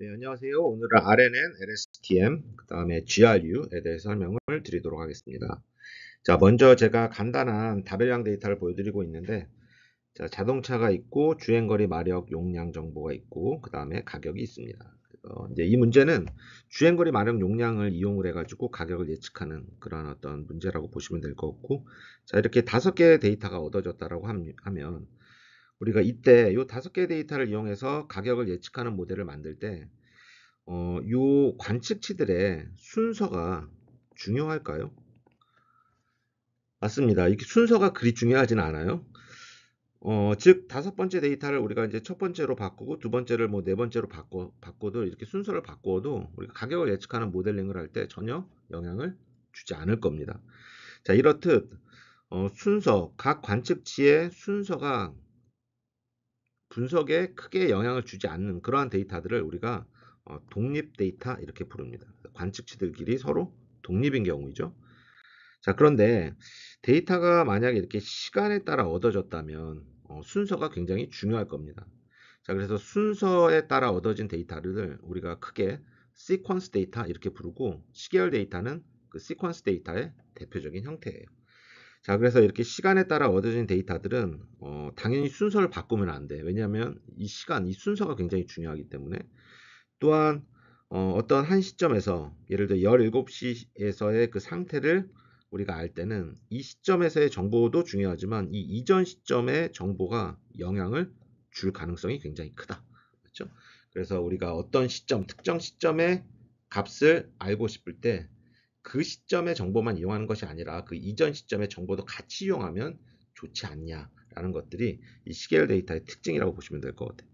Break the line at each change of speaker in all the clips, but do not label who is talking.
네, 안녕하세요. 오늘은 RNN, LSTM, 그 다음에 GRU에 대해서 설명을 드리도록 하겠습니다. 자, 먼저 제가 간단한 다별량 데이터를 보여드리고 있는데 자, 자동차가 있고 주행거리 마력 용량 정보가 있고 그 다음에 가격이 있습니다. 그래서 이제 이 문제는 주행거리 마력 용량을 이용을 해가지고 가격을 예측하는 그런 어떤 문제라고 보시면 될 것 같고 자 이렇게 다섯 개의 데이터가 얻어졌다라고 하면 우리가 이때 이 다섯 개의 데이터를 이용해서 가격을 예측하는 모델을 만들 때, 어, 관측치들의 순서가 중요할까요? 맞습니다. 이렇게 순서가 그리 중요하진 않아요. 어, 즉 다섯 번째 데이터를 우리가 이제 첫 번째로 바꾸고 두 번째를 뭐 네 번째로 바꿔 바꿔도 이렇게 순서를 바꾸어도 우리가 가격을 예측하는 모델링을 할 때 전혀 영향을 주지 않을 겁니다. 자 이렇듯 어, 순서 각 관측치의 순서가 분석에 크게 영향을 주지 않는 그러한 데이터들을 우리가 어, 독립 데이터 이렇게 부릅니다. 관측치들끼리 서로 독립인 경우이죠. 자, 그런데 데이터가 만약에 이렇게 시간에 따라 얻어졌다면 어, 순서가 굉장히 중요할 겁니다. 자, 그래서 순서에 따라 얻어진 데이터를 우리가 크게 시퀀스 데이터 이렇게 부르고 시계열 데이터는 그 시퀀스 데이터의 대표적인 형태예요. 자 그래서 이렇게 시간에 따라 얻어진 데이터들은 어, 당연히 순서를 바꾸면 안 돼. 왜냐하면 이 시간, 이 순서가 굉장히 중요하기 때문에 또한 어, 어떤 한 시점에서 예를 들어 17시에서의 그 상태를 우리가 알 때는 이 시점에서의 정보도 중요하지만 이 이전 시점의 정보가 영향을 줄 가능성이 굉장히 크다. 그렇죠? 그래서 우리가 어떤 시점, 특정 시점의 값을 알고 싶을 때그 시점의 정보만 이용하는 것이 아니라 그 이전 시점의 정보도 같이 이용하면 좋지 않냐라는 것들이 이 시계열 데이터의 특징이라고 보시면 될 것 같아요.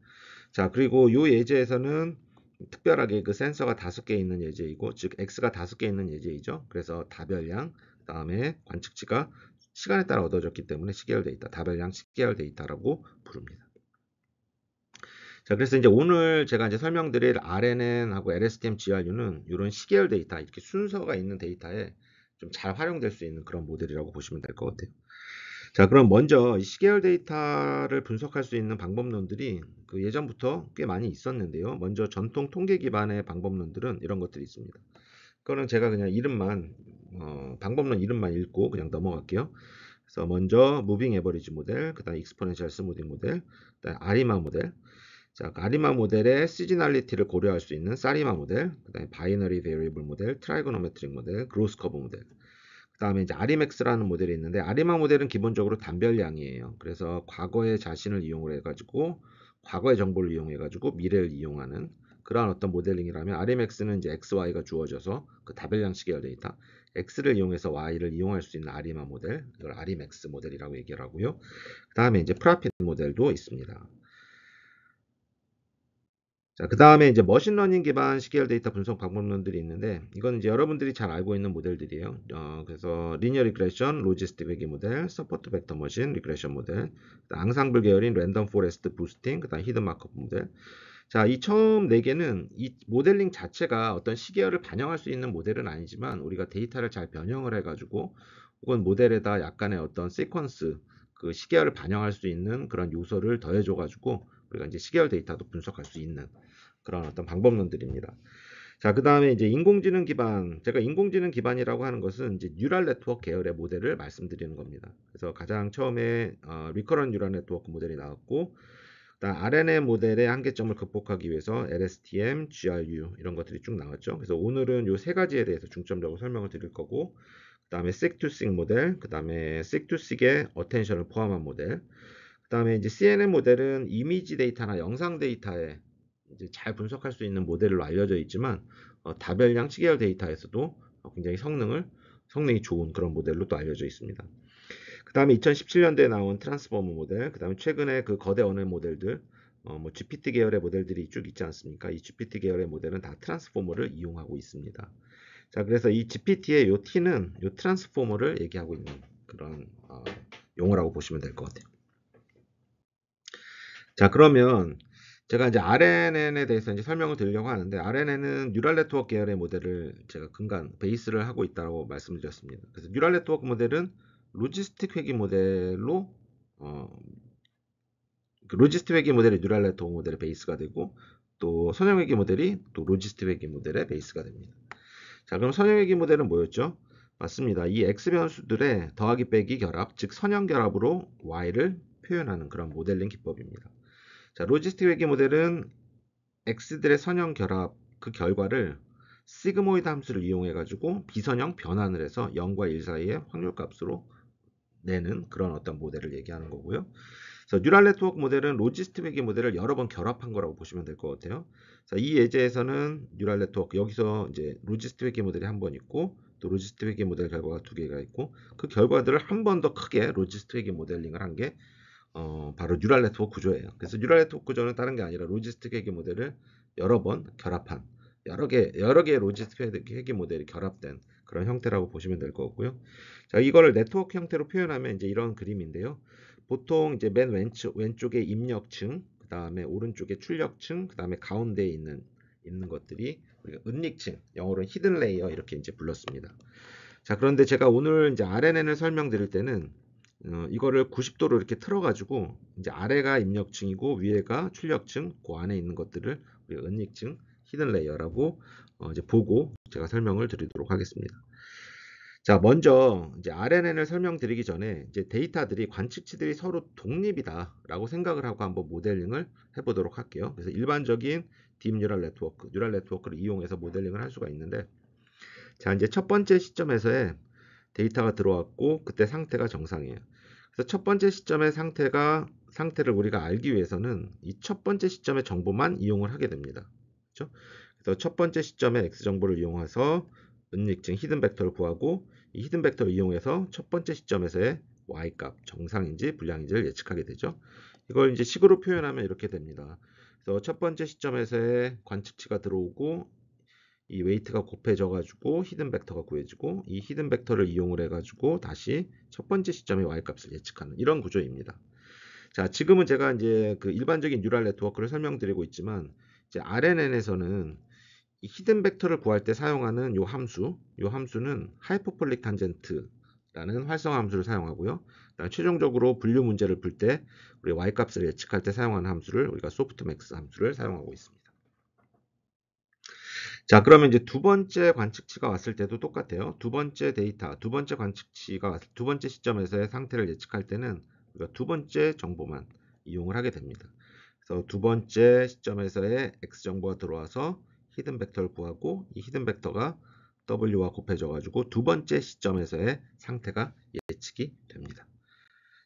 자 그리고 이 예제에서는 특별하게 그 센서가 다섯 개 있는 예제이고 즉 x가 다섯 개 있는 예제이죠. 그래서 다별량 그다음에 관측치가 시간에 따라 얻어졌기 때문에 시계열 데이터 다별량 시계열 데이터라고 부릅니다. 자, 그래서 이제 오늘 제가 이제 설명드릴 RNN하고 LSTM, GRU는 이런 시계열 데이터, 이렇게 순서가 있는 데이터에 좀 잘 활용될 수 있는 그런 모델이라고 보시면 될 것 같아요. 자, 그럼 먼저 시계열 데이터를 분석할 수 있는 방법론들이 그 예전부터 꽤 많이 있었는데요. 먼저 전통 통계 기반의 방법론들은 이런 것들이 있습니다. 그거는 제가 그냥 이름만 어, 방법론 이름만 읽고 그냥 넘어갈게요. 그래서 먼저 무빙 에버리지 모델, 그다음 익스포넨셜 스무딩 모델, 그다음 아리마 모델, 자, 가리마 모델의 시즈널리티를 고려할 수 있는 사리마 모델, 그다음에 바이너리 베리블 모델, 트라이고노메트릭 모델, 그로스 커브 모델. 그다음에 이제 아리맥스라는 모델이 있는데 아리마 모델은 기본적으로 단별량이에요. 그래서 과거의 자신을 이용을 해 가지고 과거의 정보를 이용해 가지고 미래를 이용하는 그러한 어떤 모델링이라면 아리맥스는 이제 xy가 주어져서 그다별량시계의 데이터 x를 이용해서 y를 이용할 수 있는 아리마 모델, 이걸 아리맥스 모델이라고 얘기 하고요. 그다음에 이제 프라핏 모델도 있습니다. 자, 그 다음에 이제 머신러닝 기반 시계열 데이터 분석 방법론들이 있는데, 이건 이제 여러분들이 잘 알고 있는 모델들이에요. 어, 그래서 리니어 리그레션, 로지스틱 외기 모델, 서포트 벡터 머신, 리그레션 모델, 앙상블 계열인 랜덤 포레스트 부스팅, 그 다음 히드마크 모델. 자, 이 처음 네 개는 이 모델링 자체가 어떤 시계열을 반영할 수 있는 모델은 아니지만, 우리가 데이터를 잘 변형을 해가지고, 혹은 모델에다 약간의 어떤 시퀀스, 그 시계열을 반영할 수 있는 그런 요소를 더해줘가지고, 우리가 그러니까 이제 시계열 데이터도 분석할 수 있는 그런 어떤 방법론들입니다. 자, 그 다음에 이제 인공지능 기반, 제가 인공지능 기반이라고 하는 것은 이제 뉴럴 네트워크 계열의 모델을 말씀드리는 겁니다. 그래서 가장 처음에 어, 리커런 뉴럴 네트워크 모델이 나왔고, 그다음 RNA 모델의 한계점을 극복하기 위해서 LSTM, GRU 이런 것들이 쭉 나왔죠. 그래서 오늘은 이 세 가지에 대해서 중점적으로 설명을 드릴 거고, 그 다음에 SIG t SIG 모델, 그 다음에 SIG t SIG의 어텐션을 포함한 모델, 그 다음에 이제 CNN 모델은 이미지 데이터나 영상 데이터에 이제 잘 분석할 수 있는 모델로 알려져 있지만 어, 다별량 치계열 데이터에서도 굉장히 성능을 성능이 좋은 그런 모델로 또 알려져 있습니다. 그 다음에 2017년도에 나온 트랜스포머 모델, 그 다음에 최근에 그 거대 언어 모델들, 어, 뭐 GPT 계열의 모델들이 쭉 있지 않습니까? 이 GPT 계열의 모델은 다 트랜스포머를 이용하고 있습니다. 자, 그래서 이 GPT의 요 T는 요 트랜스포머를 얘기하고 있는 그런 어, 용어라고 보시면 될 것 같아요. 자, 그러면 제가 이제 RNN에 대해서 이제 설명을 드리려고 하는데 RNN은 뉴럴 네트워크 계열의 모델을 제가 근간 베이스를 하고 있다고 말씀드렸습니다. 그래서 뉴럴 네트워크 모델은 로지스틱 회귀 모델로 어, 그 로지스틱 회귀 모델이 뉴럴 네트워크 모델의 베이스가 되고 또 선형 회귀 모델이 또 로지스틱 회귀 모델의 베이스가 됩니다. 자, 그럼 선형 회귀 모델은 뭐였죠? 맞습니다. 이 x 변수들의 더하기 빼기 결합, 즉 선형 결합으로 y를 표현하는 그런 모델링 기법입니다. 자, 로지스틱 회계 모델은 x들의 선형 결합 그 결과를 시그모이드 함수를 이용해 가지고 비선형 변환을 해서 0과 1 사이의 확률값으로 내는 그런 어떤 모델을 얘기하는 거고요. 그래서 뉴럴 네트워크 모델은 로지스틱 회계 모델을 여러 번 결합한 거라고 보시면 될 것 같아요. 자, 이 예제에서는 뉴럴 네트워크 여기서 이제 로지스틱 회계 모델이 한 번 있고 또 로지스틱 회계 모델 결과가 두 개가 있고 그 결과들을 한 번 더 크게 로지스틱 회계 모델링을 한게 어, 바로 뉴럴 네트워크 구조예요. 그래서 뉴럴 네트워크 구조는 다른 게 아니라 로지스틱 회계 모델을 여러 번 결합한 여러 개 여러 개의 로지스틱 회계 모델이 결합된 그런 형태라고 보시면 될 거고요. 자, 이거를 네트워크 형태로 표현하면 이제 이런 그림인데요. 보통 이제 맨 왼쪽 왼쪽에 입력층, 그다음에 오른쪽에 출력층, 그다음에 가운데에 있는 있는 것들이 우리가 은닉층, 영어로는 히든 레이어 이렇게 이제 불렀습니다. 자, 그런데 제가 오늘 이제 RNN을 설명드릴 때는 어, 이거를 90도로 이렇게 틀어가지고 이제 아래가 입력층이고 위에가 출력층, 그 안에 있는 것들을 우리 은닉층 히든 레이어라고 어, 이제 보고 제가 설명을 드리도록 하겠습니다. 자, 먼저 이제 RNN을 설명드리기 전에 이제 데이터들이 관측치들이 서로 독립이다라고 생각을 하고 한번 모델링을 해보도록 할게요. 그래서 일반적인 딥 뉴럴 네트워크, 뉴럴 네트워크를 이용해서 모델링을 할 수가 있는데, 자 이제 첫 번째 시점에서의 데이터가 들어왔고 그때 상태가 정상이에요. 그래서 첫 번째 시점의 상태가 상태를 우리가 알기 위해서는 이 첫 번째 시점의 정보만 이용을 하게 됩니다. 그렇죠? 그래서 첫 번째 시점의 x 정보를 이용해서 은닉증 히든 벡터를 구하고 이 히든 벡터를 이용해서 첫 번째 시점에서의 y값 정상인지 불량인지를 예측하게 되죠. 이걸 이제 식으로 표현하면 이렇게 됩니다. 그래서 첫 번째 시점에서의 관측치가 들어오고 이 웨이트가 곱해져 가지고 히든 벡터가 구해지고 이 히든 벡터를 이용을 해 가지고 다시 첫 번째 시점의 y 값을 예측하는 이런 구조입니다. 자, 지금은 제가 이제 그 일반적인 뉴럴 네트워크를 설명드리고 있지만 이제 RNN에서는 이 히든 벡터를 구할 때 사용하는 요 함수, 요 함수는 하이퍼폴릭 탄젠트라는 활성화 함수를 사용하고요. 그다음 최종적으로 분류 문제를 풀 때 우리 y 값을 예측할 때 사용하는 함수를 우리가 소프트맥스 함수를 사용하고 있습니다. 자, 그러면 이제 두 번째 관측치가 왔을 때도 똑같아요. 두 번째 데이터, 두 번째 관측치가 두 번째 시점에서의 상태를 예측할 때는 우리가 두 번째 정보만 이용을 하게 됩니다. 그래서 두 번째 시점에서의 x 정보가 들어와서 히든 벡터를 구하고 이 히든 벡터가 w와 곱해져 가지고 두 번째 시점에서의 상태가 예측이 됩니다.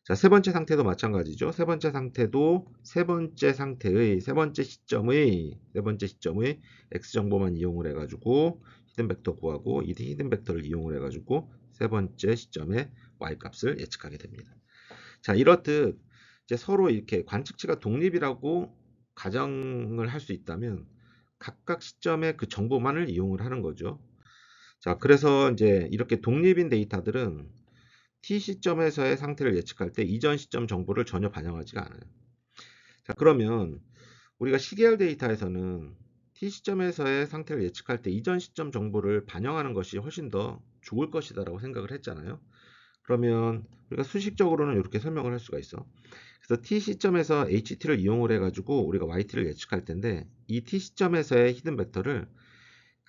자, 세 번째 상태도 마찬가지죠. 세 번째 상태도 세 번째 상태의 세 번째 시점의 세 번째 시점의 x 정보만 이용을 해 가지고 히든 벡터 구하고 이 히든 벡터를 이용을 해 가지고 세 번째 시점의 y 값을 예측하게 됩니다. 자, 이렇듯 이제 서로 이렇게 관측치가 독립이라고 가정을 할 수 있다면 각각 시점의 그 정보만을 이용을 하는 거죠. 자, 그래서 이제 이렇게 독립인 데이터들은 t 시점에서의 상태를 예측할 때 이전 시점 정보를 전혀 반영하지가 않아요. 자, 그러면 우리가 시계열 데이터에서는 t 시점에서의 상태를 예측할 때 이전 시점 정보를 반영하는 것이 훨씬 더 좋을 것이다라고 생각을 했잖아요. 그러면 우리가 수식적으로는 이렇게 설명을 할 수가 있어. 그래서 t 시점에서 ht를 이용을 해가지고 우리가 yt를 예측할 텐데 이 t 시점에서의 히든 벡터를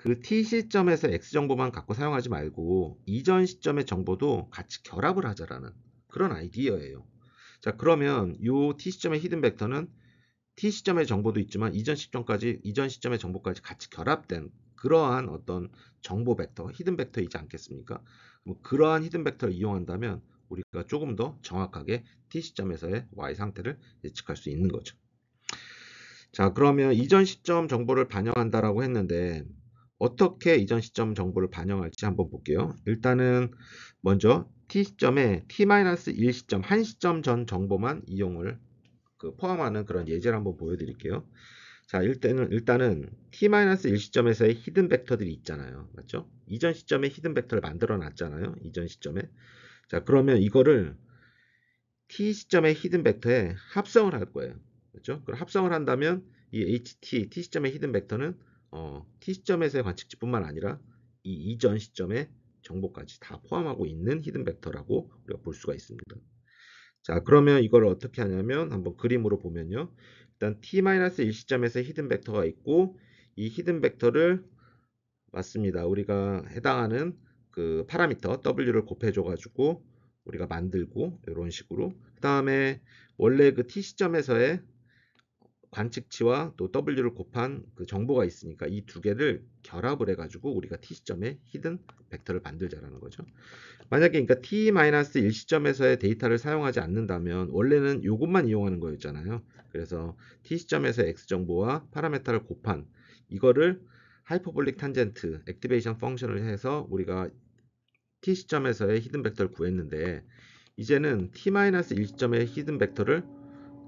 그 t 시점에서 x 정보만 갖고 사용하지 말고 이전 시점의 정보도 같이 결합을 하자라는 그런 아이디어예요. 자 그러면 이 t 시점의 히든 벡터는 t 시점의 정보도 있지만 이전 시점까지 이전 시점의 정보까지 같이 결합된 그러한 어떤 정보 벡터, 히든 벡터이지 않겠습니까? 뭐 그러한 히든 벡터를 이용한다면 우리가 조금 더 정확하게 t 시점에서의 y 상태를 예측할 수 있는 거죠. 자 그러면 이전 시점 정보를 반영한다라고 했는데 어떻게 이전 시점 정보를 반영할지 한번 볼게요. 일단은 먼저 t 시점에 t-1 시점, 1시점 전 정보만 이용을 그 포함하는 그런 예제를 한번 보여드릴게요. 자, 일단은, 일단은 t-1 시점에서의 히든 벡터들이 있잖아요. 맞죠? 이전 시점에 히든 벡터를 만들어 놨잖아요. 이전 시점에. 자, 그러면 이거를 t 시점의 히든 벡터에 합성을 할 거예요. 그렇죠? 그럼 합성을 한다면 이 ht, t 시점의 히든 벡터는 어, t 시점에서의 관측지뿐만 아니라 이 이전 시점의 정보까지 다 포함하고 있는 히든 벡터라고 우리가 볼 수가 있습니다. 자 그러면 이걸 어떻게 하냐면 한번 그림으로 보면요. 일단 t-1 시점에서 히든 벡터가 있고 이 히든 벡터를 맞습니다. 우리가 해당하는 그 파라미터 w를 곱해줘 가지고 우리가 만들고 이런 식으로 그 다음에 원래 그 t 시점에서의 관측치와 또 W를 곱한 그 정보가 있으니까 이 두 개를 결합을 해가지고 우리가 t 시점에 히든 벡터를 만들자라는 거죠. 만약에 그러니까 t-1 시점에서의 데이터를 사용하지 않는다면 원래는 이것만 이용하는 거였잖아요. 그래서 t 시점에서 x 정보와 파라메타를 곱한 이거를 하이퍼볼릭 탄젠트 액티베이션 펑션을 해서 우리가 t 시점에서의 히든 벡터를 구했는데 이제는 t-1 시점의 히든 벡터를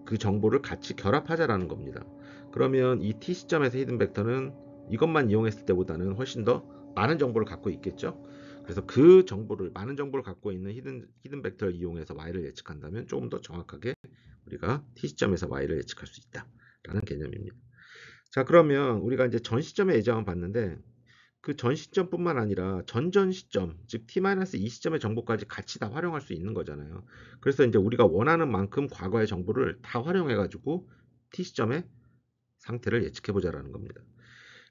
그 정보를 같이 결합하자라는 겁니다. 그러면 이 t 시점에서 히든 벡터는 이것만 이용했을 때보다는 훨씬 더 많은 정보를 갖고 있겠죠. 그래서 그 정보를 많은 정보를 갖고 있는 히든 히든 벡터를 이용해서 y를 예측한다면 조금 더 정확하게 우리가 t 시점에서 y를 예측할 수 있다라는 개념입니다. 자 그러면 우리가 이제 전 시점의 예정을 봤는데 그전 시점뿐만 아니라 전전 시점, 즉 t-2 시점의 정보까지 같이 다 활용할 수 있는 거잖아요. 그래서 이제 우리가 원하는 만큼 과거의 정보를 다 활용해 가지고 t 시점의 상태를 예측해 보자라는 겁니다.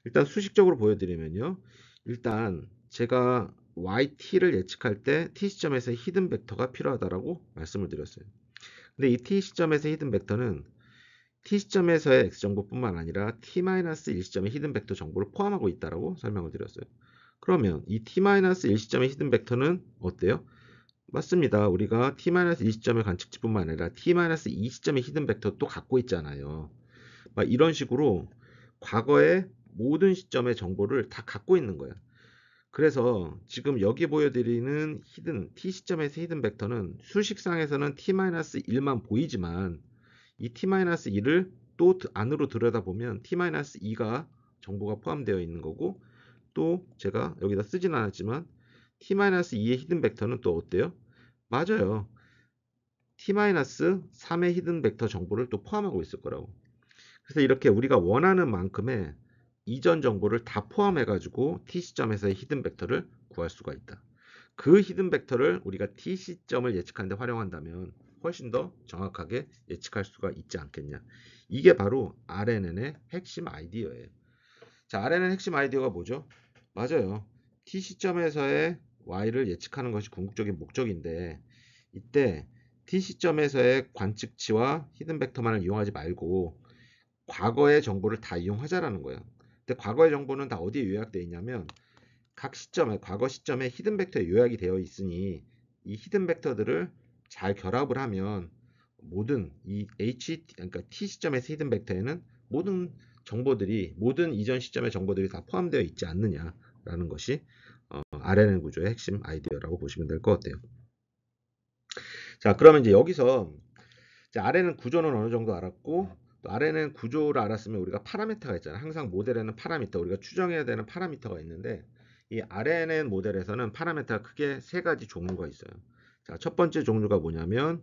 일단 수식적으로 보여드리면요. 일단 제가 yt를 예측할 때 t 시점에서 히든 벡터가 필요하다라고 말씀을 드렸어요. 근데 이 t 시점에서 히든 벡터는 t시점에서의 x정보뿐만 아니라 t-1시점의 히든 벡터 정보를 포함하고 있다고 설명을 드렸어요. 그러면 이 t-1시점의 히든 벡터는 어때요? 맞습니다. 우리가 t-1시점의 관측지뿐만 아니라 t-2시점의 히든 벡터도 갖고 있잖아요. 막 이런 식으로 과거의 모든 시점의 정보를 다 갖고 있는 거야. 그래서 지금 여기 보여드리는 히든 t 시점에서 히든 벡터는 수식상에서는 t-1만 보이지만 이 t-2를 또 안으로 들여다보면 t-2가 정보가 포함되어 있는 거고 또 제가 여기다 쓰진 않았지만 t-2의 히든 벡터는 또 어때요? 맞아요. t-3의 히든 벡터 정보를 또 포함하고 있을 거라고. 그래서 이렇게 우리가 원하는 만큼의 이전 정보를 다 포함해 가지고 t 시점에서의 히든 벡터를 구할 수가 있다. 그 히든 벡터를 우리가 t 시점을 예측하는 데 활용한다면 훨씬 더 정확하게 예측할 수가 있지 않겠냐. 이게 바로 RNN의 핵심 아이디어예요. 자, RNN 핵심 아이디어가 뭐죠? 맞아요. T 시점에서의 Y를 예측하는 것이 궁극적인 목적인데 이때 T 시점에서의 관측치와 히든 벡터만을 이용하지 말고 과거의 정보를 다 이용하자라는 거예요. 근데 과거의 정보는 다 어디에 요약되어 있냐면 각 시점에 과거 시점에 히든 벡터에 요약이 되어 있으니 이 히든 벡터들을 잘 결합을 하면 모든 이 H 그러니까 T 시점의 히든 벡터에는 모든 정보들이 모든 이전 시점의 정보들이 다 포함되어 있지 않느냐라는 것이 어, RNN 구조의 핵심 아이디어라고 보시면 될 것 같아요. 자 그러면 이제 여기서 RNN 구조는 어느 정도 알았고 또 RNN 구조를 알았으면 우리가 파라미터가 있잖아요. 항상 모델에는 파라미터 우리가 추정해야 되는 파라미터가 있는데 이 RNN 모델에서는 파라미터가 크게 세 가지 종류가 있어요. 자, 첫 번째 종류가 뭐냐면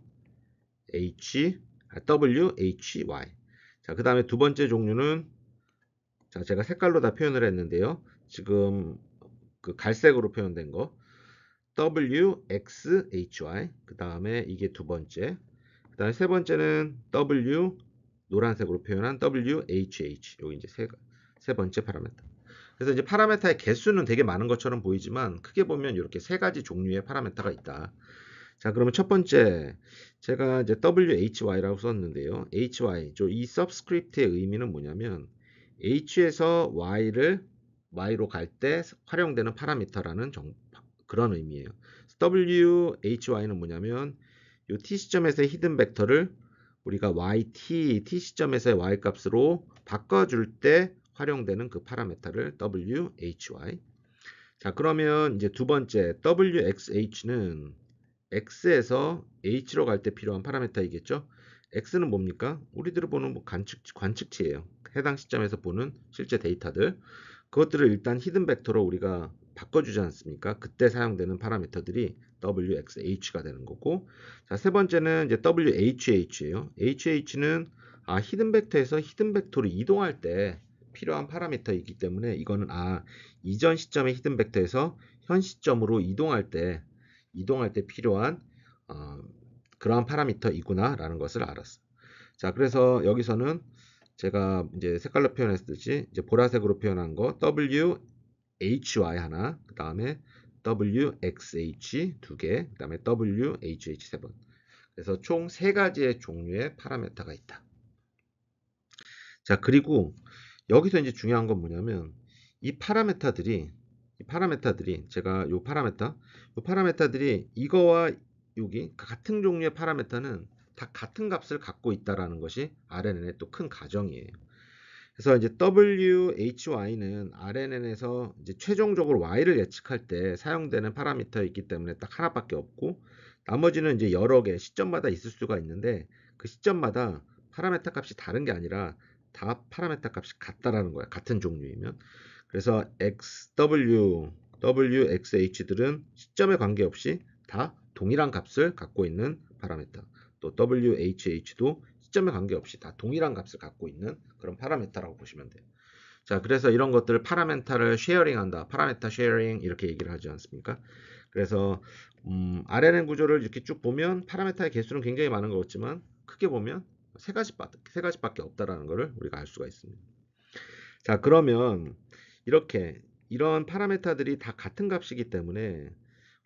H, 아, W, H, Y. 자, 그 다음에 두 번째 종류는 자, 제가 색깔로 다 표현을 했는데요. 지금 그 갈색으로 표현된 거. W, X, H, Y. 그 다음에 이게 두 번째. 그 다음에 세 번째는 W, 노란색으로 표현한 W, H, H. 요게 이제 세, 세 번째 파라메타 그래서 이제 파라메타의 개수는 되게 많은 것처럼 보이지만 크게 보면 이렇게 세 가지 종류의 파라메타가 있다. 자, 그러면 첫 번째 제가 이제 WHY라고 썼는데요. HY 저이 subscript의 의미는 뭐냐면 H에서 Y를 Y로 갈 때 활용되는 파라미터라는 정, 그런 의미예요. WHY는 뭐냐면 이 t 시점에서의 히든 벡터를 우리가 YT, t 시점에서의 y 값으로 바꿔줄 때 활용되는 그 파라메터를 WHY. 자 그러면 이제 두 번째 WXH는 x에서 h로 갈 때 필요한 파라메터이겠죠. x는 뭡니까? 우리들을 보는 뭐 관측, 관측치예요. 해당 시점에서 보는 실제 데이터들. 그것들을 일단 히든 벡터로 우리가 바꿔주지 않습니까? 그때 사용되는 파라미터들이 wxh가 되는 거고 자, 세 번째는 이제 whh예요. hh는 아, 히든 벡터에서 히든 벡터로 이동할 때 필요한 파라미터이기 때문에 이거는 아, 이전 시점의 히든 벡터에서 현 시점으로 이동할 때 이동할 때 필요한 어, 그러한 파라미터이구나라는 것을 알았어. 자, 그래서 여기서는 제가 이제 색깔로 표현했듯이 이제 보라색으로 표현한 거 W HY 하나, 그 다음에 WXH 두 개, 그 다음에 WHH 세 번. 그래서 총 세 가지의 종류의 파라미터가 있다. 자, 그리고 여기서 이제 중요한 건 뭐냐면 이파라메타들이 파라메타들이 제가 요 파라메타 요 파라메타들이 이거와 여기 같은 종류의 파라메타는 다 같은 값을 갖고 있다라는 것이 RNN의 또 큰 가정이에요. 그래서 이제 WHY는 RNN에서 이제 최종적으로 Y를 예측할 때 사용되는 파라미터이기 때문에 딱 하나밖에 없고 나머지는 이제 여러 개 시점마다 있을 수가 있는데 그 시점마다 파라메타 값이 다른 게 아니라 다 파라메타 값이 같다라는 거야. 같은 종류이면. 그래서 XW, WXH들은 시점에 관계없이 다 동일한 값을 갖고 있는 파라메터. 또 WHH도 시점에 관계없이 다 동일한 값을 갖고 있는 그런 파라메터라고 보시면 돼요. 자, 그래서 이런 것들을 파라멘타를 쉐어링한다. 파라메타 쉐어링 이렇게 얘기를 하지 않습니까? 그래서 음, RNN 구조를 이렇게 쭉 보면 파라메타의 개수는 굉장히 많은 것 같지만 크게 보면 세 가지 세 가지밖에 없다라는 것을 우리가 알 수가 있습니다. 자, 그러면 이렇게 이런 파라메타들이 다 같은 값이기 때문에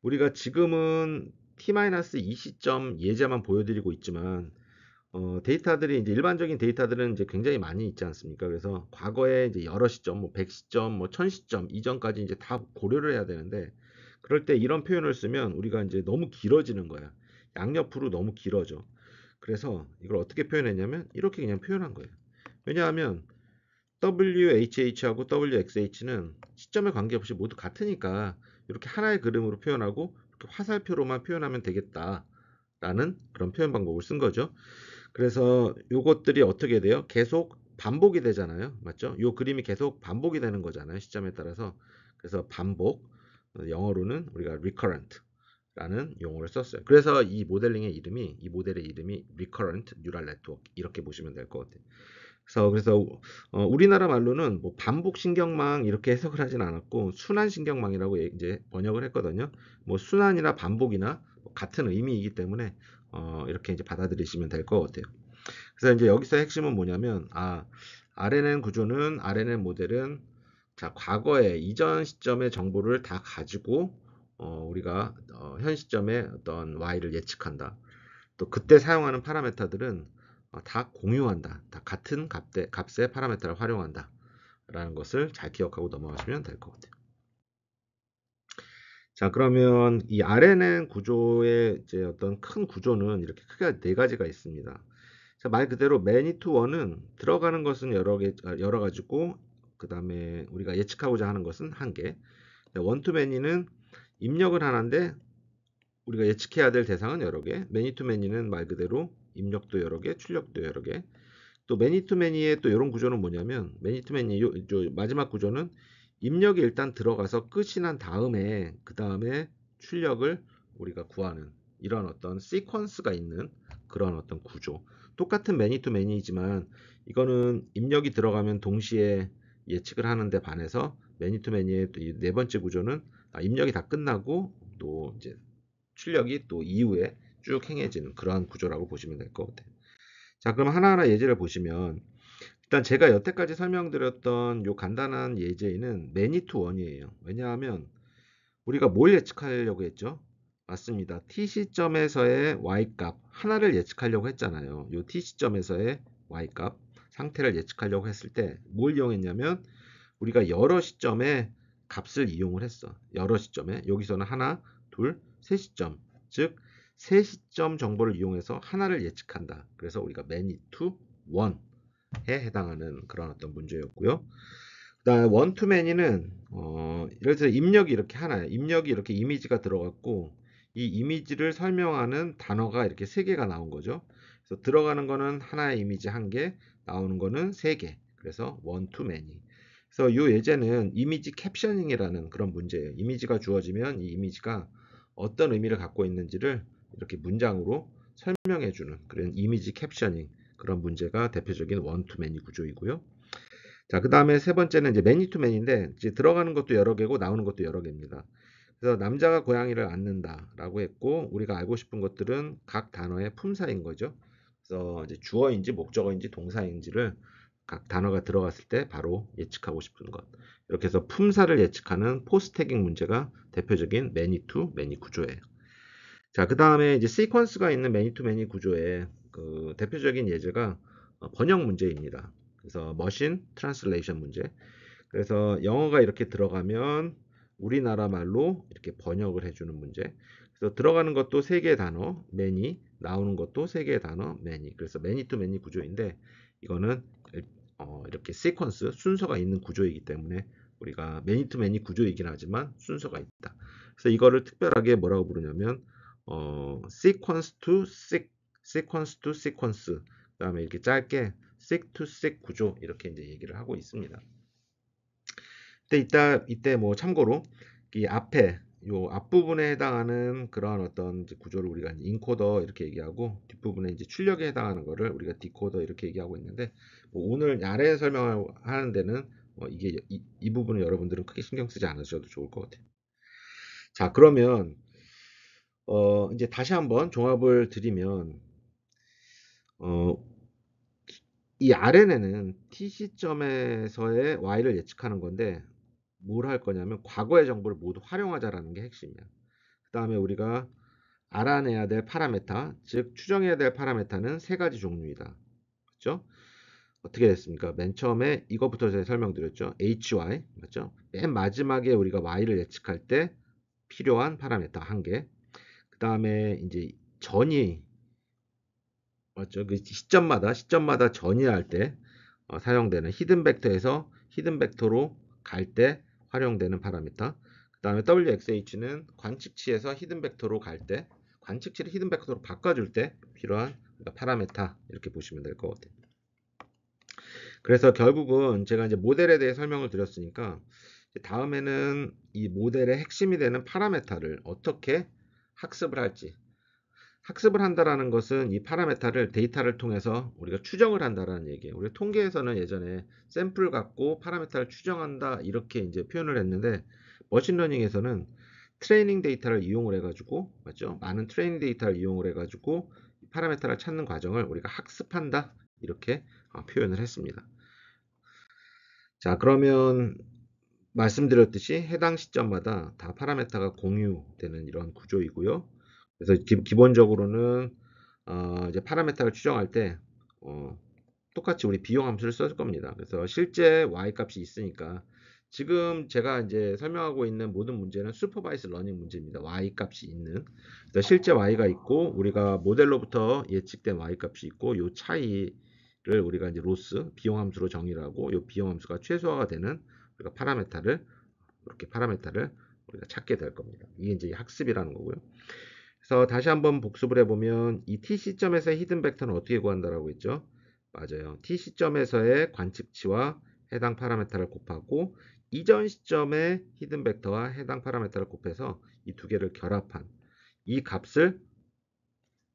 우리가 지금은 t-이 시점 예제만 보여드리고 있지만 어, 데이터들이 이제 일반적인 데이터들은 이제 굉장히 많이 있지 않습니까? 그래서 과거에 이제 여러 시점, 뭐 100시점, 뭐 1000시점 이전까지 이제 다 고려를 해야 되는데 그럴 때 이런 표현을 쓰면 우리가 이제 너무 길어지는 거야. 양옆으로 너무 길어져. 그래서 이걸 어떻게 표현했냐면 이렇게 그냥 표현한 거예요. 왜냐하면 WHH하고 WXH는 시점에 관계없이 모두 같으니까 이렇게 하나의 그림으로 표현하고 이렇게 화살표로만 표현하면 되겠다. 라는 그런 표현 방법을 쓴 거죠. 그래서 이것들이 어떻게 돼요? 계속 반복이 되잖아요. 맞죠? 이 그림이 계속 반복이 되는 거잖아요. 시점에 따라서. 그래서 반복, 영어로는 우리가 recurrent 라는 용어를 썼어요. 그래서 이 모델링의 이름이, 이 모델의 이름이 recurrent neural network 이렇게 보시면 될 것 같아요. 그래서 그래서 어, 우리나라 말로는 뭐 반복 신경망 이렇게 해석을 하진 않았고 순환 신경망이라고 이제 번역을 했거든요. 뭐 순환이나 반복이나 뭐 같은 의미이기 때문에 어, 이렇게 이제 받아들이시면 될 것 같아요. 그래서 이제 여기서 핵심은 뭐냐면 아 RNN 구조는 RNN 모델은 자 과거의 이전 시점의 정보를 다 가지고 어, 우리가 어, 현 시점의 어떤 y를 예측한다. 또 그때 사용하는 파라메타들은 어, 다 공유한다. 다 같은 값대, 값의 파라메터를 활용한다. 라는 것을 잘 기억하고 넘어가시면 될 것 같아요. 자, 그러면 이 RNN 구조의 이제 어떤 큰 구조는 이렇게 크게 네 가지가 있습니다. 자, 말 그대로 매니투원은 들어가는 것은 여러 개, 여러 아, 가지고, 그 다음에 우리가 예측하고자 하는 것은 한 개. 네, 원투매니는 입력을 하는데 우리가 예측해야 될 대상은 여러 개. 매니투매니는 말 그대로 입력도 여러 개, 출력도 여러 개. 또 매니투매니의 또 이런 구조는 뭐냐면 매니투매니 요, 마지막 구조는 입력이 일단 들어가서 끝이 난 다음에 그 다음에 출력을 우리가 구하는 이런 어떤 시퀀스가 있는 그런 어떤 구조. 똑같은 매니투매니이지만 이거는 입력이 들어가면 동시에 예측을 하는데 반해서 매니투매니의 네 번째 구조는 아, 입력이 다 끝나고 또 이제 출력이 또 이후에 쭉 행해지는 그러한 구조라고 보시면 될 것 같아요. 자, 그럼 하나하나 예제를 보시면 일단 제가 여태까지 설명드렸던 요 간단한 예제는 매니투 원이에요. 왜냐하면 우리가 뭘 예측하려고 했죠? 맞습니다. t 시점에서의 y값 하나를 예측하려고 했잖아요. 요 t 시점에서의 y값 상태를 예측하려고 했을 때 뭘 이용했냐면 우리가 여러 시점에 값을 이용을 했어. 여러 시점에 여기서는 하나, 둘, 세 시점 즉세 시점 정보를 이용해서 하나를 예측한다. 그래서 우리가 many to one 에 해당하는 그런 어떤 문제였고요. 그다음 원투 매니는 어, 예를 들어 입력이 이렇게 하나예요. 입력이 이렇게 이미지가 들어갔고 이 이미지를 설명하는 단어가 이렇게 세 개가 나온 거죠. 그래서 들어가는 거는 하나의 이미지 한 개, 나오는 거는 세 개. 그래서 원투 매니. 그래서 이 예제는 이미지 캡셔닝이라는 그런 문제예요. 이미지가 주어지면 이 이미지가 어떤 의미를 갖고 있는지를 이렇게 문장으로 설명해주는 그런 이미지 캡셔닝 그런 문제가 대표적인 원투매니 구조이고요. 자, 그 다음에 세 번째는 이제 매니투맨인데 이제 들어가는 것도 여러 개고 나오는 것도 여러 개입니다. 그래서 남자가 고양이를 안는다라고 했고 우리가 알고 싶은 것들은 각 단어의 품사인 거죠. 그래서 이제 주어인지 목적어인지 동사인지를 각 단어가 들어갔을 때 바로 예측하고 싶은 것. 이렇게 해서 품사를 예측하는 포스태깅 문제가 대표적인 매니투 매니 구조예요. 자, 그 다음에 이제 시퀀스가 있는 매니투매니 구조의 그 대표적인 예제가 어, 번역 문제입니다. 그래서 머신 트랜스레이션 문제. 그래서 영어가 이렇게 들어가면 우리나라 말로 이렇게 번역을 해주는 문제. 그래서 들어가는 것도 세 개의 단어 매니, 나오는 것도 세 개의 단어 매니. 그래서 매니 n 매니 구조인데 이거는 어, 이렇게 시퀀스 순서가 있는 구조이기 때문에 우리가 매니 n 매니 구조이긴 하지만 순서가 있다. 그래서 이거를 특별하게 뭐라고 부르냐면 어, sequence to seq, sequence to sequence 그 다음에 이렇게 짧게 seq to seq 구조 이렇게 이제 얘기를 하고 있습니다. 근데 이따 이때 뭐 참고로 이 앞에 요 앞부분에 해당하는 그러한 어떤 구조를 우리가 인코더 이렇게 얘기하고 뒷부분에 이제 출력에 해당하는 거를 우리가 디코더 이렇게 얘기하고 있는데 뭐 오늘 아래 설명하는 데는 뭐 이게 이, 이부분을 여러분들은 크게 신경 쓰지 않으셔도 좋을 것 같아요. 자 그러면 어, 이제 다시 한번 종합을 드리면, 어, 이 RN에는 TC점에서의 Y를 예측하는 건데, 뭘 할 거냐면, 과거의 정보를 모두 활용하자라는 게 핵심이야. 그 다음에 우리가 알아내야 될 파라메타, 즉, 추정해야 될 파라메타는 세 가지 종류이다. 그죠? 어떻게 됐습니까? 맨 처음에 이것부터 제가 설명드렸죠. HY, 맞죠? 맨 마지막에 우리가 Y를 예측할 때 필요한 파라메타한 개. 그다음에 이제 전이 맞죠? 그 시점마다 시점마다 전이할 때 어, 사용되는 히든 벡터에서 히든 벡터로 갈 때 활용되는 파라미터. 그다음에 WXH는 관측치에서 히든 벡터로 갈 때 관측치를 히든 벡터로 바꿔줄 때 필요한 그러니까 파라미터 이렇게 보시면 될 것 같아요. 그래서 결국은 제가 이제 모델에 대해 설명을 드렸으니까 다음에는 이 모델의 핵심이 되는 파라메타를 어떻게 학습을 할지 학습을 한다라는 것은 이 파라메타를 데이터를 통해서 우리가 추정을 한다라는 얘기예요. 우리 통계에서는 예전에 샘플 갖고 파라메타를 추정한다 이렇게 이제 표현을 했는데 머신러닝에서는 트레이닝 데이터를 이용을 해가지고 맞죠? 많은 트레이닝 데이터를 이용을 해가지고 파라메타를 찾는 과정을 우리가 학습한다 이렇게 어, 표현을 했습니다. 자 그러면 말씀드렸듯이 해당 시점마다 다 파라메타가 공유되는 이런 구조이고요. 그래서 기, 본적으로는 어 이제 파라메타를 추정할 때어 똑같이 우리 비용 함수를 쓸 겁니다. 그래서 실제 y 값이 있으니까 지금 제가 이제 설명하고 있는 모든 문제는 슈퍼바이스 러닝 문제입니다. y 값이 있는. 실제 y가 있고 우리가 모델로부터 예측된 y 값이 있고 요 차이를 우리가 이제 로스 비용 함수로 정의를 하고 요 비용 함수가 최소화가 되는 우리가 그러니까 파라메타를 이렇게 파라메타를 우리가 찾게 될 겁니다. 이게 이제 학습이라는 거고요. 그래서 다시 한번 복습을 해보면 이 t 시점에서 히든 벡터는 어떻게 구한다라고 했죠? 맞아요. t 시점에서의 관측치와 해당 파라메타를 곱하고 이전 시점의 히든 벡터와 해당 파라메타를 곱해서 이 두 개를 결합한 이 값을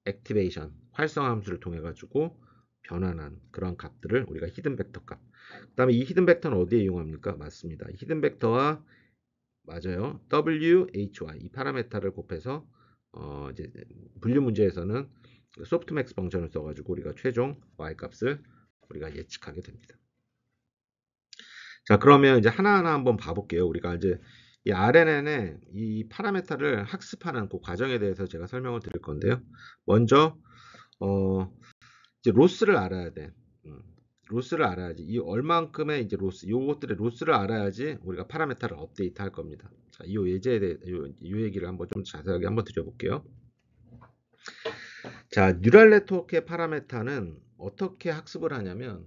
액티베이션 활성화 함수를 통해 가지고 변환한 그런 값들을 우리가 히든 벡터 값그 다음에 이 히든 벡터는 어디에 이용합니까? 맞습니다. 히든 벡터와 맞아요. WHY 이 파라메타를 곱해서 어 이제 분류 문제에서는 그 소프트맥스 펑션을 써가지고 우리가 최종 y 값을 우리가 예측하게 됩니다. 자 그러면 이제 하나하나 한번 봐볼게요. 우리가 이제 이 RNN의 이 파라메타를 학습하는 그 과정에 대해서 제가 설명을 드릴 건데요. 먼저 어 이제 로스를 알아야 돼. 음. 로스를 알아야지 이 얼만큼의 이제 로스 요것들의 로스를 알아야지 우리가 파라메타를 업데이트 할 겁니다. 자, 이 예제에 대해 요, 요 얘기를 한번 좀 자세하게 한번 드려볼게요. 자, 뉴럴 네트워크의 파라메타는 어떻게 학습을 하냐면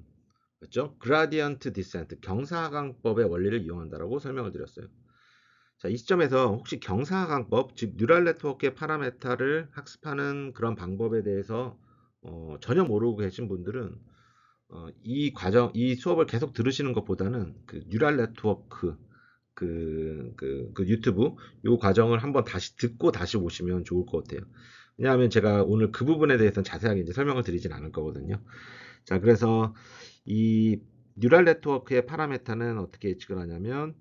그렇죠? 그라디언트 디센트 경사하강법의 원리를 이용한다라고 설명을 드렸어요. 자, 이 시점에서 혹시 경사하강법, 즉 뉴럴 네트워크의 파라메타를 학습하는 그런 방법에 대해서 어, 전혀 모르고 계신 분들은 어, 이 과정, 이 수업을 계속 들으시는 것보다는 그뉴랄 네트워크 그, 그, 그, 그 유튜브 이 과정을 한번 다시 듣고 다시 보시면 좋을 것 같아요. 왜냐하면 제가 오늘 그 부분에 대해서는 자세하게 이제 설명을 드리진 않을 거거든요. 자, 그래서 이뉴랄 네트워크의 파라메타는 어떻게 예측을 하냐면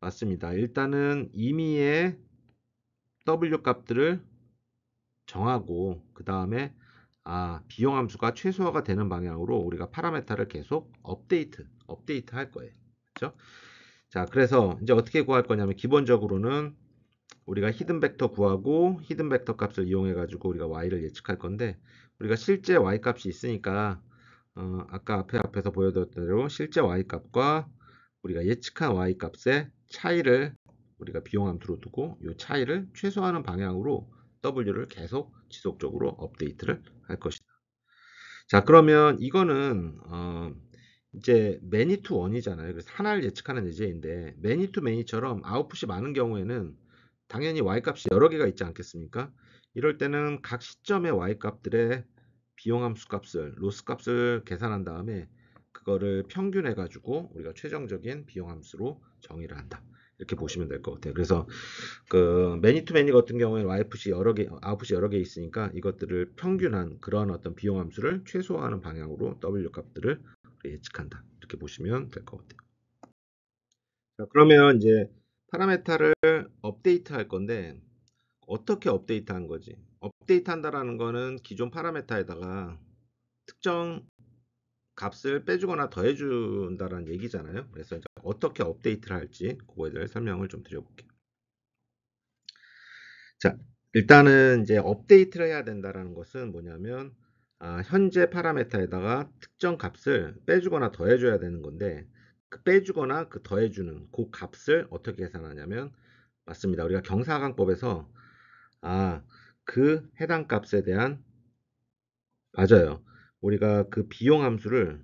맞습니다. 일단은 임의의 W 값들을 정하고 그 다음에 아, 비용 함수가 최소화가 되는 방향으로 우리가 파라메타를 계속 업데이트, 업데이트 할 거예요. 그렇죠? 자, 그래서 이제 어떻게 구할 거냐면 기본적으로는 우리가 히든 벡터 구하고 히든 벡터 값을 이용해 가지고 우리가 y를 예측할 건데 우리가 실제 y 값이 있으니까 어, 아까 앞에 앞에서 보여드렸던 대로 실제 y 값과 우리가 예측한 y 값의 차이를 우리가 비용함수로 두고 이 차이를 최소화하는 방향으로 w를 계속 지속적으로 업데이트를 할 것이다. 자 그러면 이거는 어, 이제 매니 투 원이잖아요. 그래서 하나를 예측하는 예제인데 매니 투 매니처럼 아웃풋이 많은 경우에는 당연히 y 값이 여러 개가 있지 않겠습니까? 이럴 때는 각 시점의 y 값들의 비용 함수 값을 로스 값을 계산한 다음에 그거를 평균해 가지고 우리가 최종적인 비용 함수로 정의를 한다. 이렇게 보시면 될 것 같아요. 그래서 그 매니투매니 같은 경우에와이프 c 여러 개, 아웃풋이 여러 개 있으니까 이것들을 평균한 그런 어떤 비용 함수를 최소화하는 방향으로 W 값들을 예측한다. 이렇게 보시면 될 것 같아요. 자, 그러면 이제 파라메타를 업데이트 할 건데 어떻게 업데이트 한 거지? 업데이트 한다라는 거는 기존 파라메타에다가 특정 값을 빼주거나 더해준다는 얘기잖아요. 그래서 이제 어떻게 업데이트를 할지 그거에 대해 설명을 좀 드려볼게요. 자, 일단은 이제 업데이트를 해야 된다는 것은 뭐냐면 아, 현재 파라메타에다가 특정 값을 빼주거나 더해줘야 되는 건데 그 빼주거나 그 더해주는 그 값을 어떻게 계산하냐면 맞습니다. 우리가 경사각강법에서 아, 그 해당 값에 대한 맞아요. 우리가 그 비용 함수를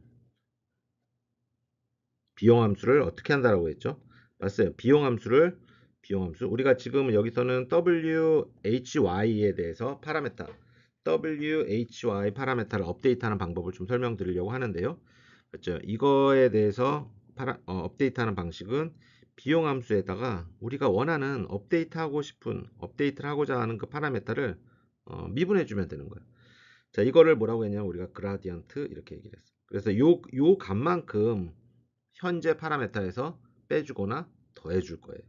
비용 함수를 어떻게 한다라고 했죠? 맞어요. 비용 함수를 비용 함수. 우리가 지금 여기서는 WHY에 대해서 파라메타 WHY 파라메타를 업데이트하는 방법을 좀 설명드리려고 하는데요. 맞죠? 이거에 대해서 파라, 어, 업데이트하는 방식은 비용 함수에다가 우리가 원하는 업데이트하고 싶은 업데이트를 하고자 하는 그 파라메타를 어, 미분해 주면 되는 거예요. 자, 이거를 뭐라고 했냐면 우리가 그라디언트 이렇게 얘기를 했어. 그래서 요, 요 값만큼 현재 파라메타에서 빼주거나 더해줄 거예요.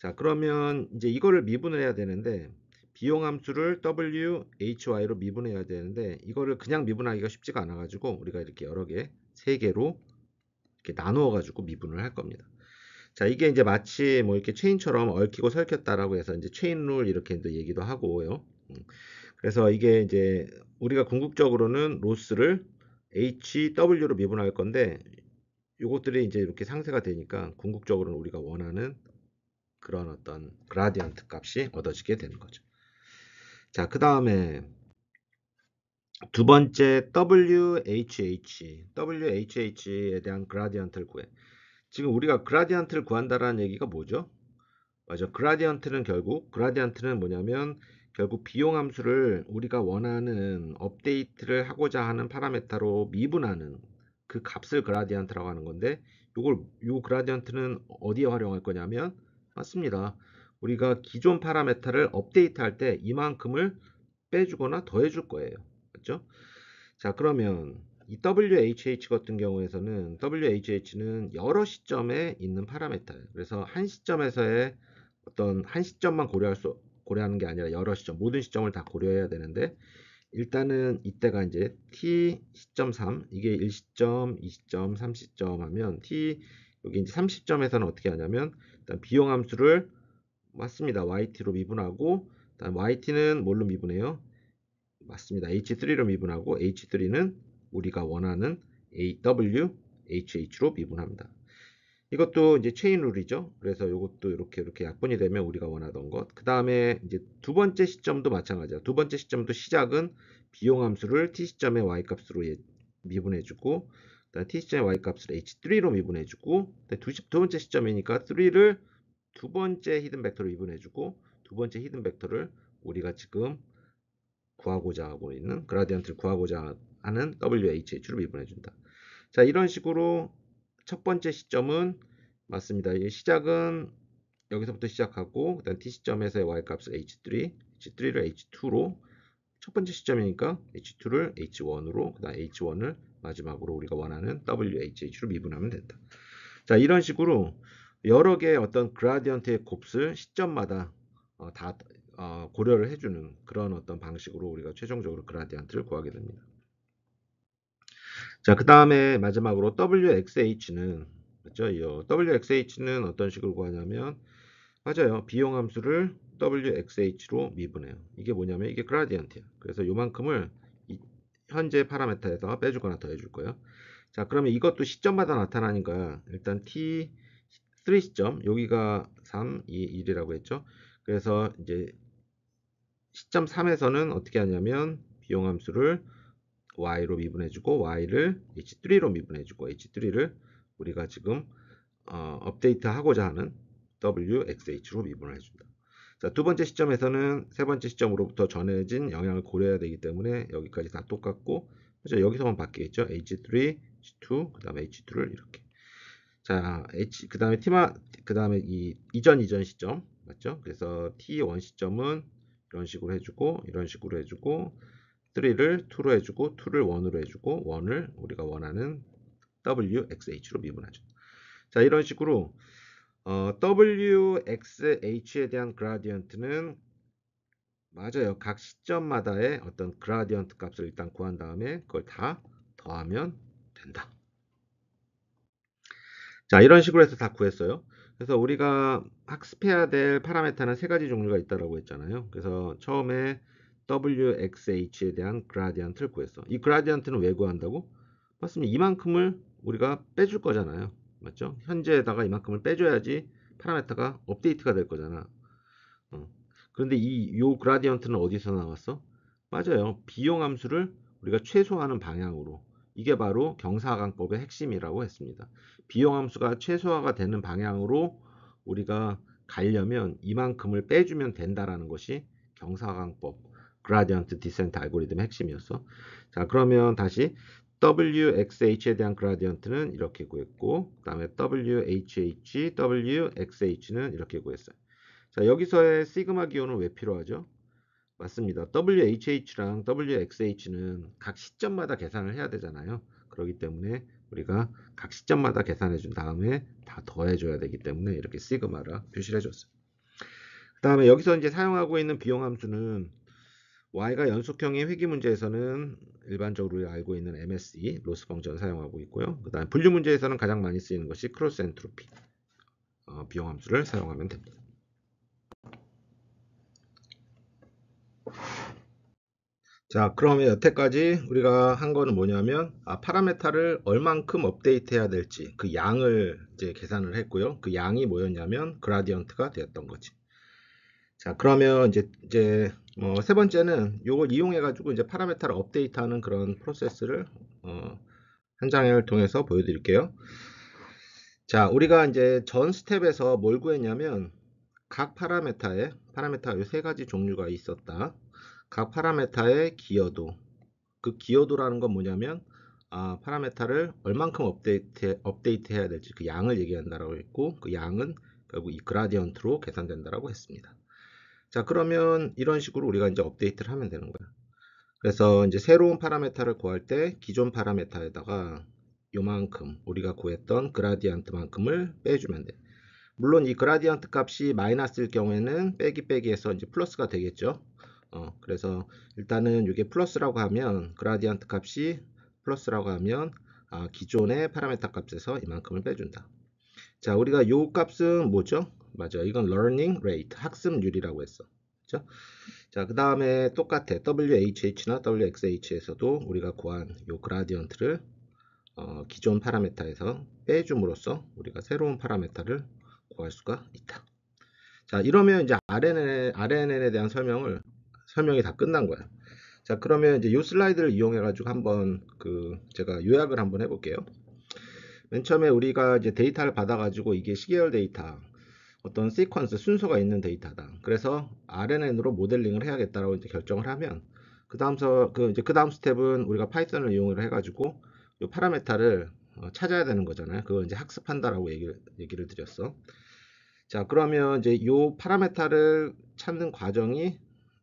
자, 그러면 이제 이거를 미분을 해야 되는데 비용 함수를 WHY로 미분해야 되는데 이거를 그냥 미분하기가 쉽지가 않아가지고 우리가 이렇게 여러 개, 세 개로 이렇게 나누어가지고 미분을 할 겁니다. 자, 이게 이제 마치 뭐 이렇게 체인처럼 얽히고 설켰다라고 해서 이제 체인 룰 이렇게 얘기도 하고요. 음. 그래서 이게 이제 우리가 궁극적으로는 로스를 HW로 미분할 건데 이것들이 이제 이렇게 상세가 되니까 궁극적으로는 우리가 원하는 그런 어떤 그라디언트 값이 얻어지게 되는 거죠. 자, 그 다음에 두 번째 WHH, WHH에 대한 그라디언트를 구해. 지금 우리가 그라디언트를 구한다라는 얘기가 뭐죠? 맞아. 그라디언트는 결국 그라디언트는 뭐냐면 결국 비용 함수를 우리가 원하는 업데이트를 하고자 하는 파라메타로 미분하는 그 값을 그라디언트라고 하는 건데 이걸요 그라디언트는 어디에 활용할 거냐면 맞습니다. 우리가 기존 파라메타를 업데이트 할때 이만큼을 빼주거나 더해줄 거예요. 맞죠? 자 그러면 이 WHH 같은 경우에서는 WHH는 여러 시점에 있는 파라메타예요. 그래서 한 시점에서의 어떤 한 시점만 고려할 수 고려하는 게 아니라 여러 시점, 모든 시점을 다 고려해야 되는데 일단은 이때가 이제 t 시점 3 이게 1시점, 2시점, 3시점 하면 t 여기 이제 30점에서는 어떻게 하냐면 일단 비용 함수를 맞습니다. yt로 미분하고 일단 yt는 뭘로 미분해요? 맞습니다. h3로 미분하고 h3는 우리가 원하는 aw hh로 미분합니다. 이것도 이제 체인 룰이죠. 그래서 이것도 이렇게 이렇게 약분이 되면 우리가 원하던 것. 그 다음에 이제 두 번째 시점도 마찬가지야. 두 번째 시점도 시작은 비용 함수를 t 시점의 y 값으로 예, 미분해주고, 그다음 t 시점의 y 값을 h3로 미분해주고, 두, 두 번째 시점이니까 3를 두 번째 히든 벡터로 미분해주고, 두 번째 히든 벡터를 우리가 지금 구하고자 하고 있는 그라디언트를 구하고자 하는 whh로 미분해준다. 자 이런 식으로 첫 번째 시점은 맞습니다. 시작은 여기서부터 시작하고 그다음 t 시점에서의 y 값을 h3, h3를 h2로 첫 번째 시점이니까 h2를 h1으로 그다음 h1을 마지막으로 우리가 원하는 whh로 미분하면 된다. 자 이런 식으로 여러 개의 어떤 그라디언트의 곱슬 시점마다 어, 다 어, 고려를 해주는 그런 어떤 방식으로 우리가 최종적으로 그라디언트를 구하게 됩니다. 자, 그 다음에 마지막으로 WXH는, 맞죠? 그렇죠? WXH는 어떤 식으로 구하냐면, 맞아요. 비용 함수를 WXH로 미분해요. 이게 뭐냐면, 이게 그라디언트야. 그래서 요만큼을 현재 파라메터에서 빼주거나 더해줄 거예요. 자, 그러면 이것도 시점마다 나타나니까, 일단 T, 3 시점, 여기가 3, 2, 1이라고 했죠. 그래서 이제 시점 3에서는 어떻게 하냐면, 비용 함수를 y로 미분해주고 y를 h3로 미분해주고 h3를 우리가 지금 어, 업데이트하고자 하는 wxh로 미분을 해준다. 자, 두 번째 시점에서는 세 번째 시점으로부터 전해진 영향을 고려해야 되기 때문에 여기까지 다 똑같고 그래서 여기서만 바뀌겠죠. h3, h2, 그 다음에 h2를 이렇게 자, h 그 다음에 t 마그 다음에 이 이전 이전 시점 맞죠? 그래서 t1 시점은 이런 식으로 해주고 이런 식으로 해주고 3를 2로 해주고 2를 1으로 해주고 1을 우리가 원하는 WXH로 미분하죠. 자 이런 식으로 어, WXH에 대한 그라디언트는 맞아요. 각 시점마다의 어떤 그라디언트 값을 일단 구한 다음에 그걸 다 더하면 된다. 자 이런 식으로 해서 다 구했어요. 그래서 우리가 학습해야 될 파라메타는 세 가지 종류가 있다라고 했잖아요. 그래서 처음에 WXH에 대한 그라디언트를 구했어. 이 그라디언트는 왜 구한다고? 맞습니다. 이만큼을 우리가 빼줄 거잖아요. 맞죠? 현재에다가 이만큼을 빼줘야지 파라메터가 업데이트가 될 거잖아. 어. 그런데 이 요 그라디언트는 어디서 나왔어? 맞아요. 비용 함수를 우리가 최소화하는 방향으로 이게 바로 경사강법의 핵심이라고 했습니다. 비용 함수가 최소화가 되는 방향으로 우리가 가려면 이만큼을 빼주면 된다라는 것이 경사강법 그라디언트 디센트 알고리즘의 핵심이었어. 자 그러면 다시 WXH에 대한 그라디언트는 이렇게 구했고 그 다음에 WHH, WXH는 이렇게 구했어요. 자 여기서의 시그마 기호는 왜 필요하죠? 맞습니다. WHH랑 WXH는 각 시점마다 계산을 해야 되잖아요. 그렇기 때문에 우리가 각 시점마다 계산해 준 다음에 다 더해 줘야 되기 때문에 이렇게 시그마를 표시를 해줬어요. 그 다음에 여기서 이제 사용하고 있는 비용 함수는 Y가 연속형의 회귀 문제에서는 일반적으로 알고 있는 MSE, 로스 펑션 사용하고 있고요. 그 다음 분류 문제에서는 가장 많이 쓰이는 것이 크로스 엔트로피, 어, 비용 함수를 사용하면 됩니다. 자 그러면 여태까지 우리가 한 거는 뭐냐면 아, 파라메타를 얼만큼 업데이트 해야 될지 그 양을 이제 계산을 했고요 그 양이 뭐였냐면 그라디언트가 되었던 거지 자 그러면 이제 이제 어, 세 번째는 이걸 이용해 가지고 이제 파라메타를 업데이트하는 그런 프로세스를 어, 한 장을 통해서 보여드릴게요 자 우리가 이제 전 스텝에서 뭘 구했냐면 각파라메타에 파라메터가 요세 가지 종류가 있었다 각파라메타의 기여도 그 기여도라는 건 뭐냐면 아, 파라메타를 얼만큼 업데이트 업데이트 해야 될지 그 양을 얘기한다라고 했고 그 양은 결국 이 그라디언트로 계산된다라고 했습니다. 자 그러면 이런 식으로 우리가 이제 업데이트를 하면 되는 거야 그래서 이제 새로운 파라메타를 구할 때 기존 파라메타에다가 요만큼 우리가 구했던 그라디언트만큼을 빼주면 돼 물론 이 그라디언트 값이 마이너스일 경우에는 빼기 빼기해서 이제 플러스가 되겠죠 어, 그래서 일단은 이게 플러스라고 하면 그라디언트 값이 플러스라고 하면 아, 기존의 파라메타 값에서 이만큼을 빼준다 자 우리가 요 값은 뭐죠 맞아. 이건 learning rate, 학습률이라고 했어. 그렇죠? 자, 그 다음에 똑같아. WHH나 WXH에서도 우리가 구한 요 그라디언트를 어, 기존 파라메타에서 빼줌으로써 우리가 새로운 파라메타를 구할 수가 있다. 자, 이러면 이제 RNN, RNN에 대한 설명을 설명이 다 끝난 거야. 자, 그러면 이제 요 슬라이드를 이용해가지고 한번 그 제가 요약을 한번 해볼게요. 맨 처음에 우리가 이제 데이터를 받아가지고 이게 시계열 데이터 어떤 시퀀스 순서가 있는 데이터다. 그래서 RNN으로 모델링을 해야겠다라고 이제 결정을 하면 그 다음 서그 이제 그 다음 스텝은 우리가 파이썬을 이용을 해가지고 이 파라메타를 어, 찾아야 되는 거잖아요. 그걸 이제 학습한다라고 얘기를, 얘기를 드렸어. 자 그러면 이제 이 파라메타를 찾는 과정이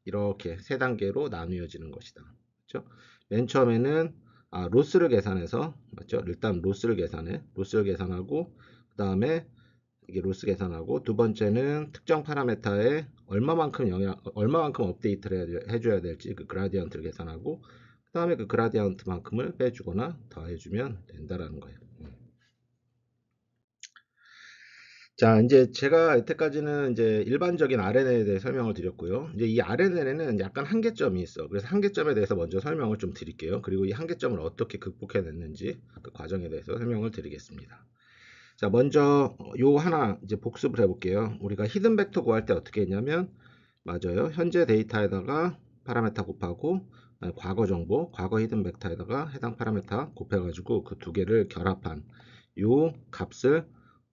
이렇게 세 단계로 나누어지는 것이다. 그렇죠? 맨 처음에는 아, 로스를 계산해서 맞죠? 일단 로스를 계산해. 로스를 계산하고 그 다음에 이게 로스 계산하고 두 번째는 특정 파라메타에 얼마만큼 영향 얼마만큼 업데이트를 해줘야 될지 그 그라디언트를 계산하고 그 다음에 그 그라디언트만큼을 빼주거나 더해주면 된다라는 거예요. 음. 자 이제 제가 여태까지는 이제 일반적인 RNN에 대해 설명을 드렸고요 이제 이 RNN에는 약간 한계점이 있어 그래서 한계점에 대해서 먼저 설명을 좀 드릴게요 그리고 이 한계점을 어떻게 극복해냈는지 그 과정에 대해서 설명을 드리겠습니다 자, 먼저 요 하나 이제 복습을 해볼게요. 우리가 히든 벡터 구할 때 어떻게 했냐면 맞아요. 현재 데이터에다가 파라메타 곱하고 과거 정보, 과거 히든 벡터에다가 해당 파라메타 곱해가지고 그 두 개를 결합한 요 값을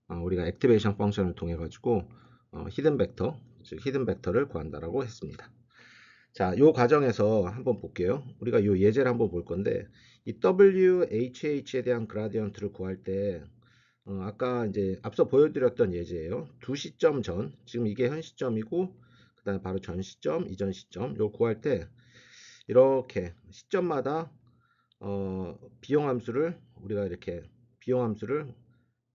어, 우리가 액티베이션 펑션을 통해 가지고 어, 히든 벡터, 즉 히든 벡터를 구한다라고 했습니다. 자, 요 과정에서 한번 볼게요. 우리가 요 예제를 한번 볼 건데 이 WHH에 대한 그라디언트를 구할 때 어, 아까 이제 앞서 보여드렸던 예제예요. 두 시점 전, 지금 이게 현 시점이고 그 다음에 바로 전 시점, 이전 시점 요 구할 때 이렇게 시점마다 어, 비용 함수를 우리가 이렇게 비용 함수를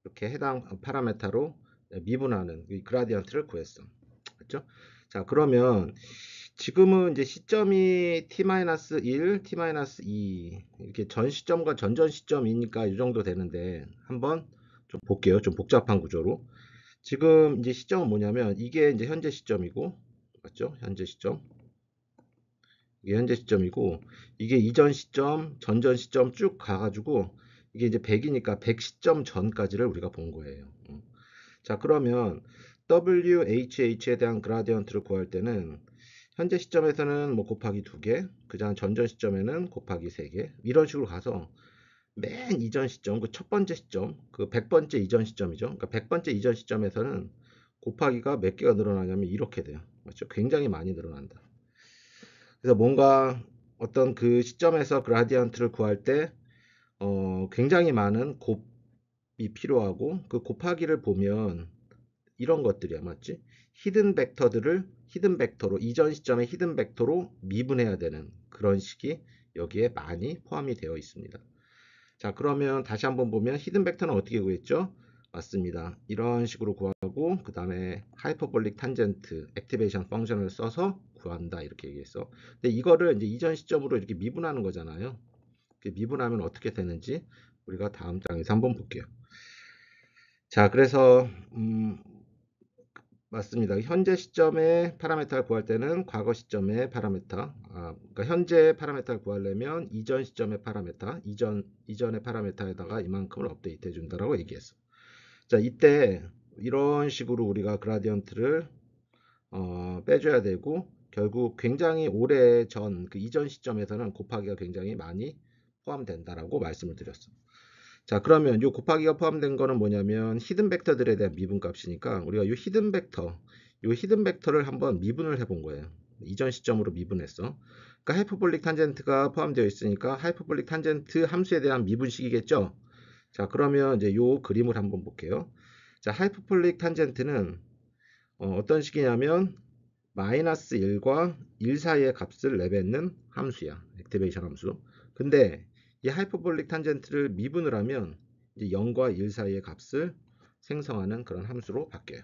이렇게 해당 파라메타로 미분하는 이 그라디언트를 구했어. 그렇죠? 자, 그러면 지금은 이제 시점이 t-1, t-2 이렇게 전 시점과 전전 시점이니까 이 정도 되는데 한번 좀 볼게요. 좀 복잡한 구조로. 지금 이제 시점은 뭐냐면 이게 이제 현재 시점이고 맞죠? 현재 시점. 이게 현재 시점이고 이게 이전 시점, 전전 시점 쭉 가가지고 이게 이제 100이니까 100 시점 전까지를 우리가 본 거예요. 음. 자 그러면 WHH에 대한 그라디언트를 구할 때는 현재 시점에서는 뭐 곱하기 2개, 그다음 전전 시점에는 곱하기 3개 이런 식으로 가서 맨 이전 시점, 그 첫 번째 시점, 그 100번째 이전 시점이죠. 그러니까 100번째 이전 시점에서는 곱하기가 몇 개가 늘어나냐면 이렇게 돼요. 맞죠? 굉장히 많이 늘어난다. 그래서 뭔가 어떤 그 시점에서 그라디언트를 구할 때 어, 굉장히 많은 곱이 필요하고 그 곱하기를 보면 이런 것들이야 맞지? 히든 벡터들을 히든 벡터로 이전 시점의 히든 벡터로 미분해야 되는 그런 식이 여기에 많이 포함이 되어 있습니다. 자 그러면 다시 한번 보면 히든 벡터는 어떻게 구했죠? 맞습니다. 이런 식으로 구하고 그 다음에 하이퍼볼릭 탄젠트 액티베이션 펑션을 써서 구한다 이렇게 얘기했어. 근데 이거를 이제 이전 시점으로 이렇게 미분하는 거잖아요. 미분하면 어떻게 되는지 우리가 다음 장에서 한번 볼게요. 자 그래서 음, 맞습니다. 현재 시점에 파라메터를 구할 때는 과거 시점의 파라메터, 아, 그러니까 현재 파라메터를 구하려면 이전 시점의 파라메터, 이전 이전의 파라메터에다가 이만큼을 업데이트 해준다라고 얘기했어. 자, 이때 이런 식으로 우리가 그라디언트를 어, 빼줘야 되고 결국 굉장히 오래 전 그 이전 시점에서는 곱하기가 굉장히 많이 포함된다라고 말씀을 드렸어. 자 그러면 요 곱하기가 포함된 거는 뭐냐면 히든 벡터들에 대한 미분 값이니까 우리가 요 히든 벡터 요 히든 벡터를 한번 미분을 해 본 거예요 이전 시점으로 미분했어 그러니까 하이퍼볼릭 탄젠트가 포함되어 있으니까 하이퍼볼릭 탄젠트 함수에 대한 미분식이겠죠 자 그러면 이제 요 그림을 한번 볼게요 자 하이퍼볼릭 탄젠트는 어, 떤 식이냐면 마이너스 1과 1 사이의 값을 내뱉는 함수야 액티베이션 함수 근데 이 하이퍼볼릭 탄젠트를 미분을 하면 이제 0과 1 사이의 값을 생성하는 그런 함수로 바뀌어요.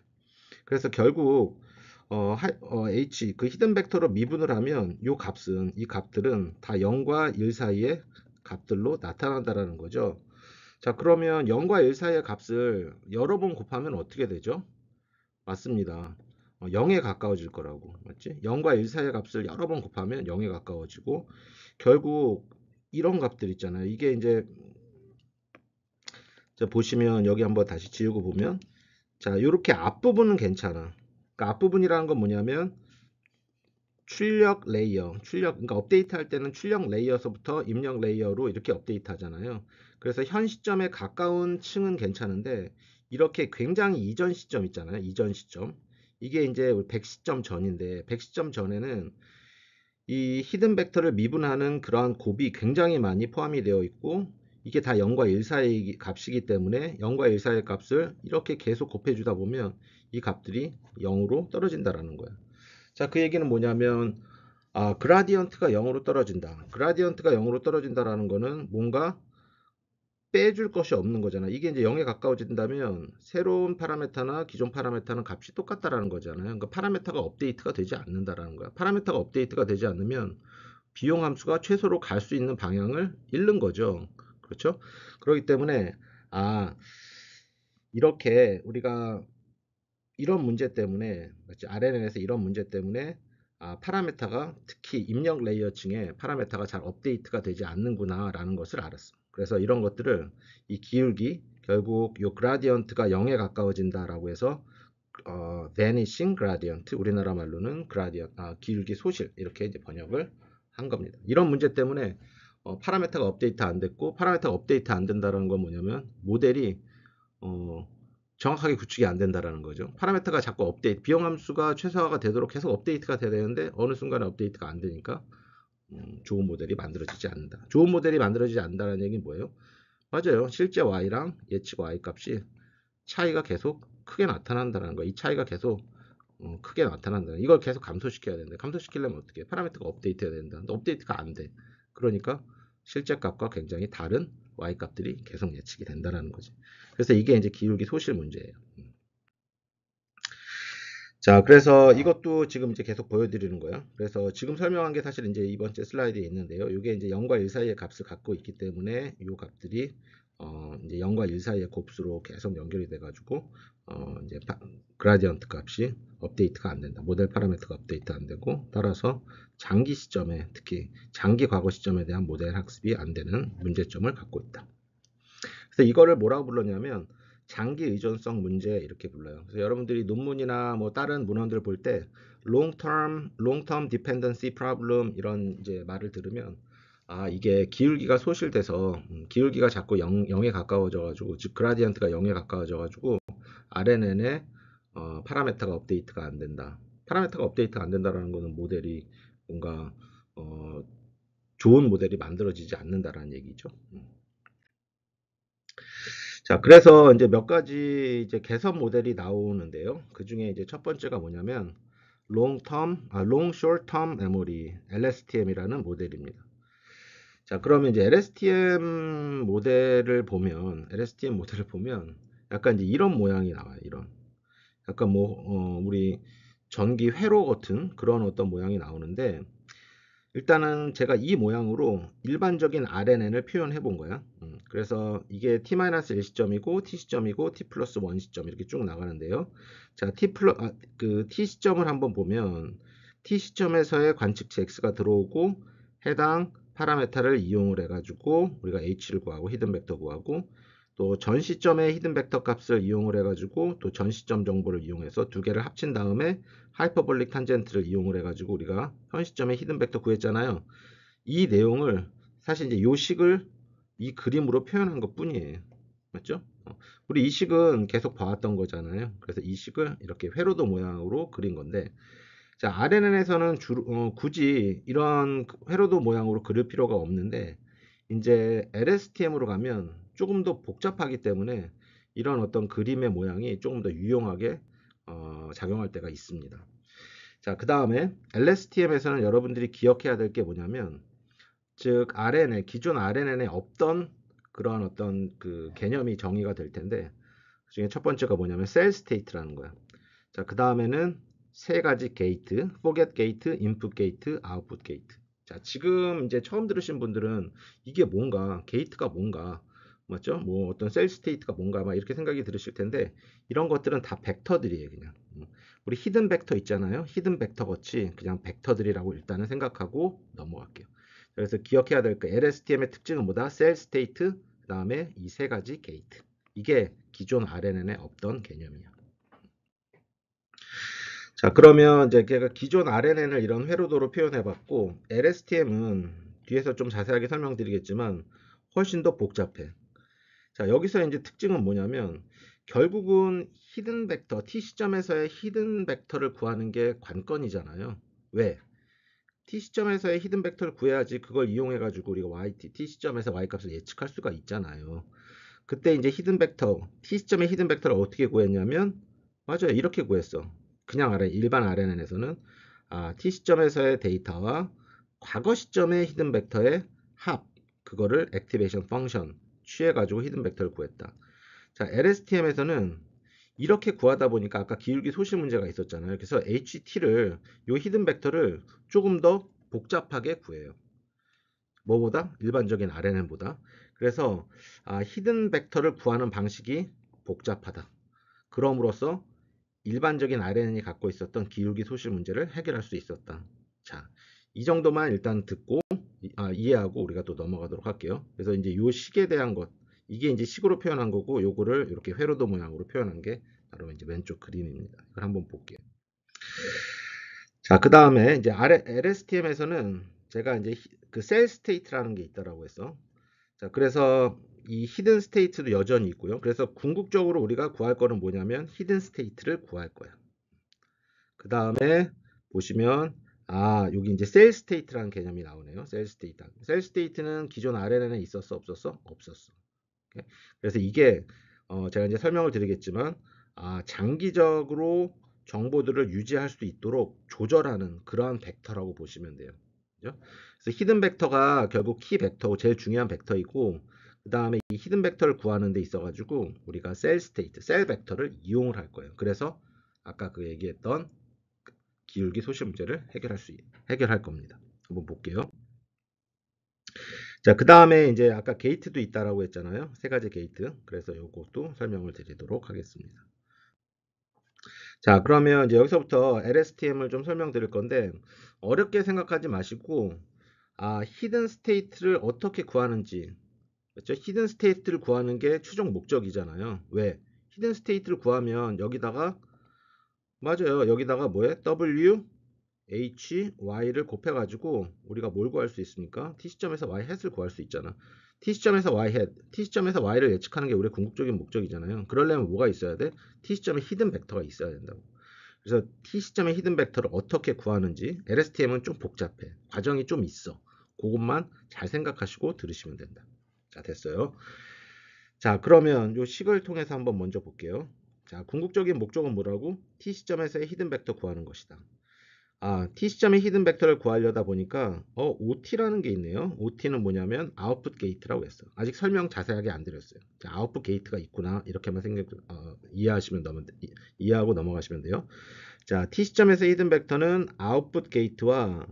그래서 결국 어, 하, 어, h 그 히든 벡터로 미분을 하면 이 값은 이 값들은 다 0과 1 사이의 값들로 나타난다라는 거죠. 자 그러면 0과 1 사이의 값을 여러 번 곱하면 어떻게 되죠? 맞습니다. 어, 0에 가까워질 거라고 맞지? 0과 1 사이의 값을 여러 번 곱하면 0에 가까워지고 결국 이런 값들 있잖아요. 이게 이제 자, 보시면 여기 한번 다시 지우고 보면 자 이렇게 앞부분은 괜찮아. 그러니까 앞부분이라는 건 뭐냐면 출력 레이어, 출력 그러니까 업데이트 할 때는 출력 레이어서부터 입력 레이어로 이렇게 업데이트 하잖아요. 그래서 현 시점에 가까운 층은 괜찮은데 이렇게 굉장히 이전 시점 있잖아요. 이전 시점. 이게 이제 100시점 전인데 100시점 전에는 이 히든 벡터를 미분하는 그러한 곱이 굉장히 많이 포함이 되어 있고 이게 다 0과 1 사이 값이기 때문에 0과 1 사이의 값을 이렇게 계속 곱해주다 보면 이 값들이 0으로 떨어진다라는 거야. 자, 그 얘기는 뭐냐면 아, 그라디언트가 0으로 떨어진다. 그라디언트가 0으로 떨어진다라는 거는 뭔가 빼줄 것이 없는 거잖아. 이게 이제 0에 가까워진다면 새로운 파라메타나 기존 파라메타는 값이 똑같다라는 거잖아요. 그러니까 파라메타가 업데이트가 되지 않는다라는 거야. 파라메타가 업데이트가 되지 않으면 비용 함수가 최소로 갈 수 있는 방향을 잃는 거죠. 그렇죠? 그렇기 때문에 아 이렇게 우리가 이런 문제 때문에 RNN에서 이런 문제 때문에 아, 파라메타가 특히 입력 레이어 층에 파라메타가 잘 업데이트가 되지 않는구나 라는 것을 알았습니다 그래서 이런 것들을 이 기울기 결국 요 그라디언트가 0에 가까워진다라고 해서 어, vanishing gradient 우리나라 말로는 gradient 아, 기울기 소실 이렇게 이제 번역을 한 겁니다. 이런 문제 때문에 어, 파라메타가 업데이트 안 됐고 파라메타가 업데이트 안 된다라는 건 뭐냐면 모델이 어, 정확하게 구축이 안 된다라는 거죠. 파라메타가 자꾸 업데이트 비용 함수가 최소화가 되도록 계속 업데이트가 돼야 되는데 어느 순간에 업데이트가 안 되니까 음, 좋은 모델이 만들어지지 않는다. 좋은 모델이 만들어지지 않는다는 얘기는 뭐예요? 맞아요. 실제 y랑 예측 y 값이 차이가 계속 크게 나타난다는 거예요. 이 차이가 계속 음, 크게 나타난다는 이걸 계속 감소시켜야 되는데 감소시키려면 어떻게 해? 파라미터가 업데이트해야 된다. 근데 업데이트가 안 돼. 그러니까 실제 값과 굉장히 다른 y 값들이 계속 예측이 된다는 거지. 그래서 이게 이제 기울기 소실 문제예요. 자, 그래서 이것도 지금 이제 계속 보여드리는 거예요. 그래서 지금 설명한 게 사실 이제 이번째 슬라이드에 있는데요. 이게 이제 0과 1 사이의 값을 갖고 있기 때문에 이 값들이 어, 이제 0과 1 사이의 곱수로 계속 연결이 돼가지고 어, 이제 파, 그라디언트 값이 업데이트가 안 된다. 모델 파라메터가 업데이트 안 되고 따라서 장기 시점에 특히 장기 과거 시점에 대한 모델 학습이 안 되는 문제점을 갖고 있다. 그래서 이거를 뭐라고 불렀냐면 장기 의존성 문제 이렇게 불러요. 그래서 여러분들이 논문이나 뭐 다른 문헌들 볼때 long term long term dependency problem 이런 이제 말을 들으면 아 이게 기울기가 소실돼서 음, 기울기가 자꾸 0, 에 가까워져 가지고 즉 그라디언트가 0에 가까워져 가지고 RNN의 어, 파라메타가 업데이트가 안 된다. 파라메타가 업데이트가 안 된다라는 거는 모델이 뭔가 어, 좋은 모델이 만들어지지 않는다라는 얘기죠. 음. 자, 그래서 이제 몇 가지 이제 개선 모델이 나오는데요. 그 중에 이제 첫 번째가 뭐냐면 long term, 아, long short term memory (LSTM)이라는 모델입니다. 자, 그러면 이제 LSTM 모델을 보면 LSTM 모델을 보면 약간 이제 이런 모양이 나와요. 이런 약간 뭐 어, 우리 전기 회로 같은 그런 어떤 모양이 나오는데 일단은 제가 이 모양으로 일반적인 RNN을 표현해 본 거야. 음, 그래서 이게 t-1 시점이고 t 시점이고 t 플러스 1 시점 이렇게 쭉 나가는데요. 자, t 플러 아, 그 t 시점을 한번 보면 t 시점에서의 관측치 x가 들어오고 해당 파라메타를 이용을 해가지고 우리가 h를 구하고 히든 벡터 구하고 또 전시점의 히든 벡터 값을 이용을 해가지고 또 전시점 정보를 이용해서 두 개를 합친 다음에 하이퍼볼릭 탄젠트를 이용을 해가지고 우리가 현 시점의 히든 벡터 구했잖아요. 이 내용을 사실 이제 요 식을 이 그림으로 표현한 것 뿐이에요. 맞죠? 어, 우리 이 식은 계속 봐왔던 거잖아요. 그래서 이 식을 이렇게 회로도 모양으로 그린 건데 자 RNN에서는 주 어, 굳이 이런 회로도 모양으로 그릴 필요가 없는데 이제 LSTM으로 가면 조금 더 복잡하기 때문에 이런 어떤 그림의 모양이 조금 더 유용하게 어, 작용할 때가 있습니다. 자, 그 다음에 LSTM에서는 여러분들이 기억해야 될 게 뭐냐면 즉 RNN, 기존 RNN에 없던 그러한 어떤 그 개념이 정의가 될 텐데 그 중에 첫 번째가 뭐냐면 셀 스테이트라는 거야. 자, 그 다음에는 세 가지 게이트, forget 게이트, input 게이트, output 게이트. 자, 지금 이제 처음 들으신 분들은 이게 뭔가, 게이트가 뭔가, 맞죠? 뭐 어떤 셀 스테이트가 뭔가 막 이렇게 생각이 들으실 텐데 이런 것들은 다 벡터들이에요 그냥 음. 우리 히든 벡터 있잖아요 히든 벡터 같이 그냥 벡터들이라고 일단은 생각하고 넘어갈게요 그래서 기억해야 될그 LSTM의 특징은 뭐다? 셀 스테이트 그 다음에 이 세 가지 게이트 이게 기존 RNN에 없던 개념이야 자 그러면 이제 제가 기존 RNN을 이런 회로도로 표현해봤고 LSTM은 뒤에서 좀 자세하게 설명드리겠지만 훨씬 더 복잡해. 자, 여기서 이제 특징은 뭐냐면 결국은 히든 벡터, t 시점에서의 히든 벡터를 구하는 게 관건이잖아요. 왜? t 시점에서의 히든 벡터를 구해야지 그걸 이용해 가지고 우리가 y t, t 시점에서 y 값을 예측할 수가 있잖아요. 그때 이제 히든 벡터, t 시점의 히든 벡터를 어떻게 구했냐면 맞아요. 이렇게 구했어. 그냥 아래 일반 RNN에서는 아, t 시점에서의 데이터와 과거 시점의 히든 벡터의 합 그거를 액티베이션 펑션 취해가지고 히든 벡터를 구했다. 자, LSTM에서는 이렇게 구하다 보니까 아까 기울기 소실 문제가 있었잖아요. 그래서 HT를 요 히든 벡터를 조금 더 복잡하게 구해요. 뭐보다 일반적인 RNN보다. 그래서 아, 히든 벡터를 구하는 방식이 복잡하다. 그럼으로써 일반적인 RNN이 갖고 있었던 기울기 소실 문제를 해결할 수 있었다. 자, 이 정도만 일단 듣고 아, 이해하고 우리가 또 넘어가도록 할게요. 그래서 이제 요 식에 대한 것 이게 이제 식으로 표현한 거고 요거를 이렇게 회로도 모양으로 표현한 게 바로 이제 왼쪽 그림입니다. 이걸 한번 볼게요. 자, 그 다음에 이제 아래 LSTM에서는 제가 이제 그 셀 스테이트라는 게 있다라고 했어. 자, 그래서 이 히든 스테이트도 여전히 있고요. 그래서 궁극적으로 우리가 구할 거는 뭐냐면 히든 스테이트를 구할 거야. 그 다음에 보시면 아 여기 이제 셀 스테이트라는 개념이 나오네요. 셀 스테이트. 셀 스테이트는 기존 RLN에 있었어 없었어? 없었어. 오케이? 그래서 이게 어, 제가 이제 설명을 드리겠지만 아, 장기적으로 정보들을 유지할 수 있도록 조절하는 그러한 벡터라고 보시면 돼요. 그죠? 그래서 히든 벡터가 결국 키 벡터고 제일 중요한 벡터이고 그 다음에 이 히든 벡터를 구하는 데 있어 가지고 우리가 셀 스테이트, 셀 벡터를 이용을 할 거예요. 그래서 아까 그 얘기했던 기울기 소실 문제를 해결할 수 해결할 겁니다. 한번 볼게요. 자, 그 다음에 이제 아까 게이트도 있다라고 했잖아요. 세 가지 게이트. 그래서 이것도 설명을 드리도록 하겠습니다. 자, 그러면 이제 여기서부터 LSTM을 좀 설명드릴 건데 어렵게 생각하지 마시고 아, 히든 스테이트를 어떻게 구하는지 그렇죠? 히든 스테이트를 구하는 게 추정 목적이잖아요. 왜? 히든 스테이트를 구하면 여기다가 맞아요. 여기다가 뭐에 W H Y를 곱해가지고 우리가 뭘 구할 수 있습니까? T 시점에서 Y het을 구할 수 있잖아. T 시점에서 Y hat, T 시점에서 Y를 예측하는 게 우리의 궁극적인 목적이잖아요. 그러려면 뭐가 있어야 돼? T 시점에 히든 벡터가 있어야 된다고. 그래서 T 시점에 히든 벡터를 어떻게 구하는지 LSTM은 좀 복잡해. 과정이 좀 있어. 그것만 잘 생각하시고 들으시면 된다. 자, 됐어요. 자, 그러면 요 식을 통해서 한번 먼저 볼게요. 자, 궁극적인 목적은 뭐라고? t 시점에서의 히든 벡터 구하는 것이다. 아, t 시점의 히든 벡터를 구하려다 보니까 어, OT라는 게 있네요. OT는 뭐냐면 아웃풋 게이트라고 했어. 요 아직 설명 자세하게 안 드렸어요. 자, 아웃풋 게이트가 있구나. 이렇게만 생각 어, 이해하시면 넘 이해하고 넘어가시면 돼요. 자, t 시점에서 히든 벡터는 아웃풋 게이트와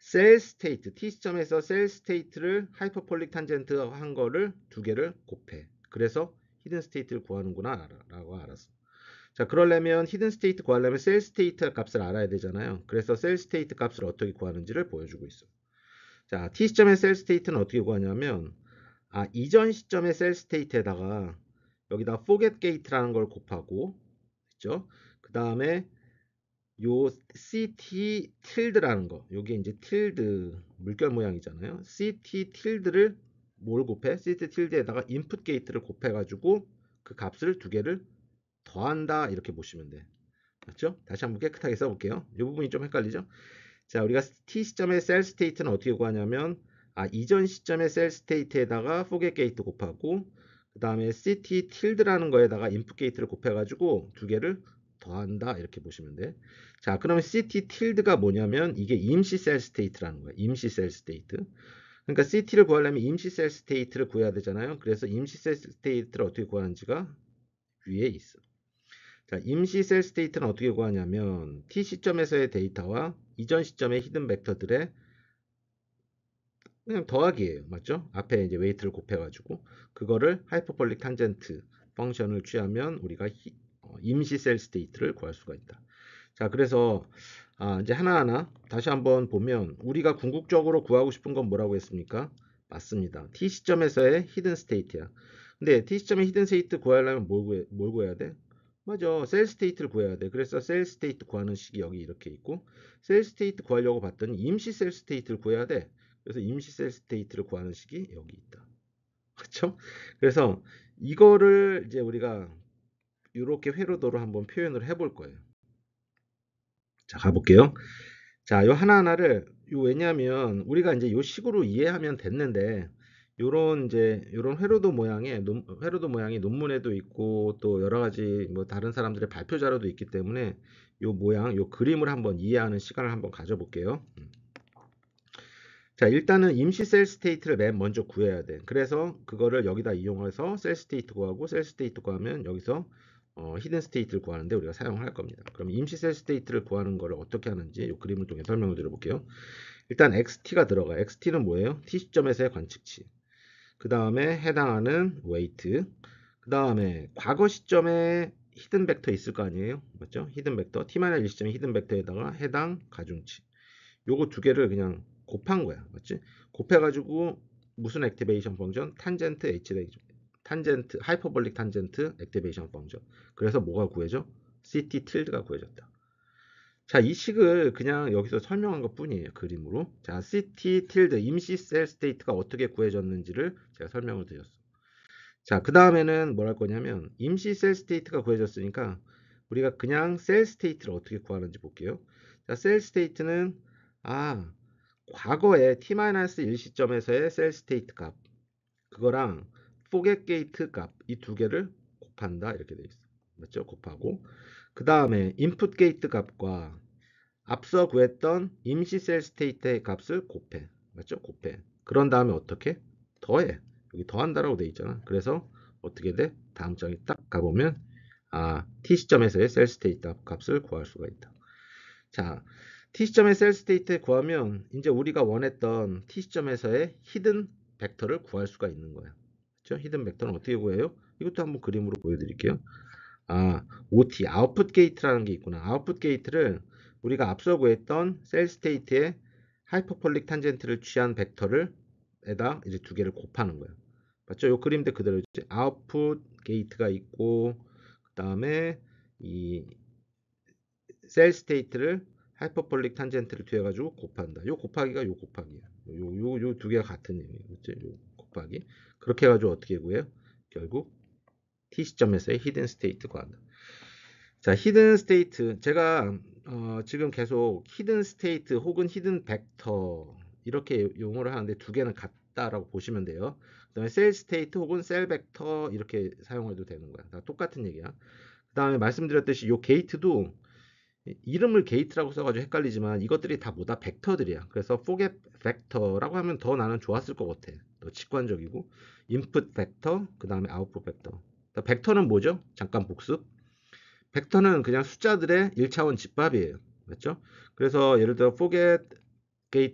셀 스테이트, t 시점에서 셀 스테이트를 하이퍼폴릭 탄젠트 한 거를 두 개를 곱해. 그래서 히든 스테이트를 구하는구나 라고 알았어. 자 그러려면 히든 스테이트 구하려면 셀 스테이트 값을 알아야 되잖아요. 그래서 셀 스테이트 값을 어떻게 구하는지를 보여주고 있어. 자 t 시점의 셀 스테이트는 어떻게 구하냐면 아 이전 시점의 셀 스테이트에다가 여기다 forget gate라는 걸 곱하고 있죠. 그 다음에 요 ct tilde라는 거 여기 이제 tilde 물결 모양이잖아요. ct tilde를 뭘 곱해? 시트 틸드에다가 인풋 게이트를 곱해가지고 그 값을 두 개를 더한다 이렇게 보시면 돼. 맞죠? 다시 한번 깨끗하게 써볼게요. 이 부분이 좀 헷갈리죠? 자, 우리가 t 시점의 셀 스테이트는 어떻게 구하냐면 아, 이전 시점의 셀 스테이트에다가 포겟 게이트 곱하고 그 다음에 ct 틸드라는 거에다가 인풋 게이트를 곱해가지고 두 개를 더한다 이렇게 보시면 돼. 자, 그러면 ct 틸드가 뭐냐면 이게 임시 셀 스테이트라는 거야. 임시 셀 스테이트. 그러니까 CT를 구하려면 임시셀 스테이트를 구해야 되잖아요. 그래서 임시셀 스테이트를 어떻게 구하는지가 위에 있어. 자, 임시셀 스테이트는 어떻게 구하냐면 t 시점에서의 데이터와 이전 시점의 히든 벡터들의 그냥 더하기예요. 맞죠? 앞에 이제 웨이트를 곱해 가지고 그거를 하이퍼볼릭 탄젠트 펑션을 취하면 우리가 어, 임시셀 스테이트를 구할 수가 있다. 자, 그래서 아, 이제 하나하나 다시 한번 보면 우리가 궁극적으로 구하고 싶은 건 뭐라고 했습니까? 맞습니다. t 시점에서의 히든 스테이트야. 근데 t 시점의 히든 스테이트 구하려면 뭘, 구해, 뭘 구해야 돼? 맞아. 셀 스테이트를 구해야 돼. 그래서 셀 스테이트 구하는 식이 여기 이렇게 있고 셀 스테이트 구하려고 봤더니 임시 셀 스테이트를 구해야 돼. 그래서 임시 셀 스테이트를 구하는 식이 여기 있다. 그렇죠? 그래서 이거를 이제 우리가 이렇게 회로도로 한번 표현을 해 볼 거예요. 자, 가볼게요. 자, 요 하나하나를 요 왜냐하면 우리가 이제 요 식으로 이해하면 됐는데 요런 이제 요런 회로도 모양의 논, 회로도 모양이 논문에도 있고 또 여러 가지 뭐 다른 사람들의 발표 자료도 있기 때문에 요 모양 요 그림을 한번 이해하는 시간을 한번 가져볼게요. 음. 자 일단은 임시 셀 스테이트를 맨 먼저 구해야 돼. 그래서 그거를 여기다 이용해서 셀 스테이트 구하고 셀 스테이트 구하면 여기서 어, 히든 스테이트를 구하는데 우리가 사용할 겁니다. 그럼 임시셀 스테이트를 구하는 걸 어떻게 하는지 이 그림을 통해 설명을 드려볼게요. 일단 xt가 들어가. xt는 뭐예요? t 시점에서의 관측치. 그 다음에 해당하는 웨이트. 그 다음에 과거 시점에 히든 벡터 있을 거 아니에요? 맞죠? 히든 벡터. t-1 시점에 히든 벡터에다가 해당 가중치. 요거 두 개를 그냥 곱한 거야. 맞지? 곱해가지고 무슨 액티베이션 펑션? 탄젠트 h 레이죠. 탄젠트, 하이퍼볼릭 탄젠트 액티베이션 펑션. 그래서 뭐가 구해져? CT 틸드가 구해졌다. 자, 이 식을 그냥 여기서 설명한 것 뿐이에요. 그림으로. 자, CT 틸드 임시 셀 스테이트가 어떻게 구해졌는지를 제가 설명을 드렸어. 자, 그 다음에는 뭐랄 거냐면 임시 셀 스테이트가 구해졌으니까 우리가 그냥 셀 스테이트를 어떻게 구하는지 볼게요. 자, 셀 스테이트는 아, 과거에 t-1 시점에서의 셀 스테이트 값 그거랑 포겟 게이트 값 이 두 개를 곱한다 이렇게 돼 있어. 맞죠? 곱하고 그 다음에 인풋 게이트 값과 앞서 구했던 임시 셀 스테이트의 값을 곱해. 맞죠? 곱해. 그런 다음에 어떻게? 더해. 여기 더한다라고 돼 있잖아. 그래서 어떻게 돼? 다음 장에 딱 가보면 아, t 시점에서의 셀 스테이트 값을 구할 수가 있다. 자, t 시점의 셀 스테이트에 구하면 이제 우리가 원했던 t 시점에서의 히든 벡터를 구할 수가 있는 거야. 그죠 히든 벡터는 어떻게 구해요? 이것도 한번 그림으로 보여드릴게요. 아, OT, 아웃풋 게이트라는 게 있구나. 아웃풋 게이트를 우리가 앞서 구했던 셀 스테이트의 하이퍼폴릭 탄젠트를 취한 벡터를 에다 이제 두 개를 곱하는 거예요. 맞죠? 요 그림대 그대로 이제 아웃풋 게이트가 있고 그 다음에 이 셀 스테이트를 하이퍼폴릭 탄젠트를 뒤에 가지고 곱한다. 요 곱하기가 요 곱하기야. 요요요두 개가 같은 의미예그죠 요. 곱하기 그렇게 해가지고 어떻게 구해요? 결국 t 시점에서의 히든 스테이트 구한다. 자, 히든 스테이트 제가 어, 지금 계속 히든 스테이트 혹은 히든 벡터 이렇게 용어를 하는데 두 개는 같다라고 보시면 돼요. 그 다음에 셀 스테이트 혹은 셀 벡터 이렇게 사용해도 되는 거야. 다 똑같은 얘기야. 그 다음에 말씀드렸듯이 요 게이트도 이름을 게이트라고 써가지고 헷갈리지만 이것들이 다 뭐다 벡터들이야. 그래서 forget 벡터라고 하면 더 나는 좋았을 것 같아. 또 직관적이고 인풋 벡터 그 다음에 아웃풋 벡터 벡터는 뭐죠? 잠깐 복습 벡터는 그냥 숫자들의 1차원 집합이에요 맞죠? 그래서 예를 들어 forget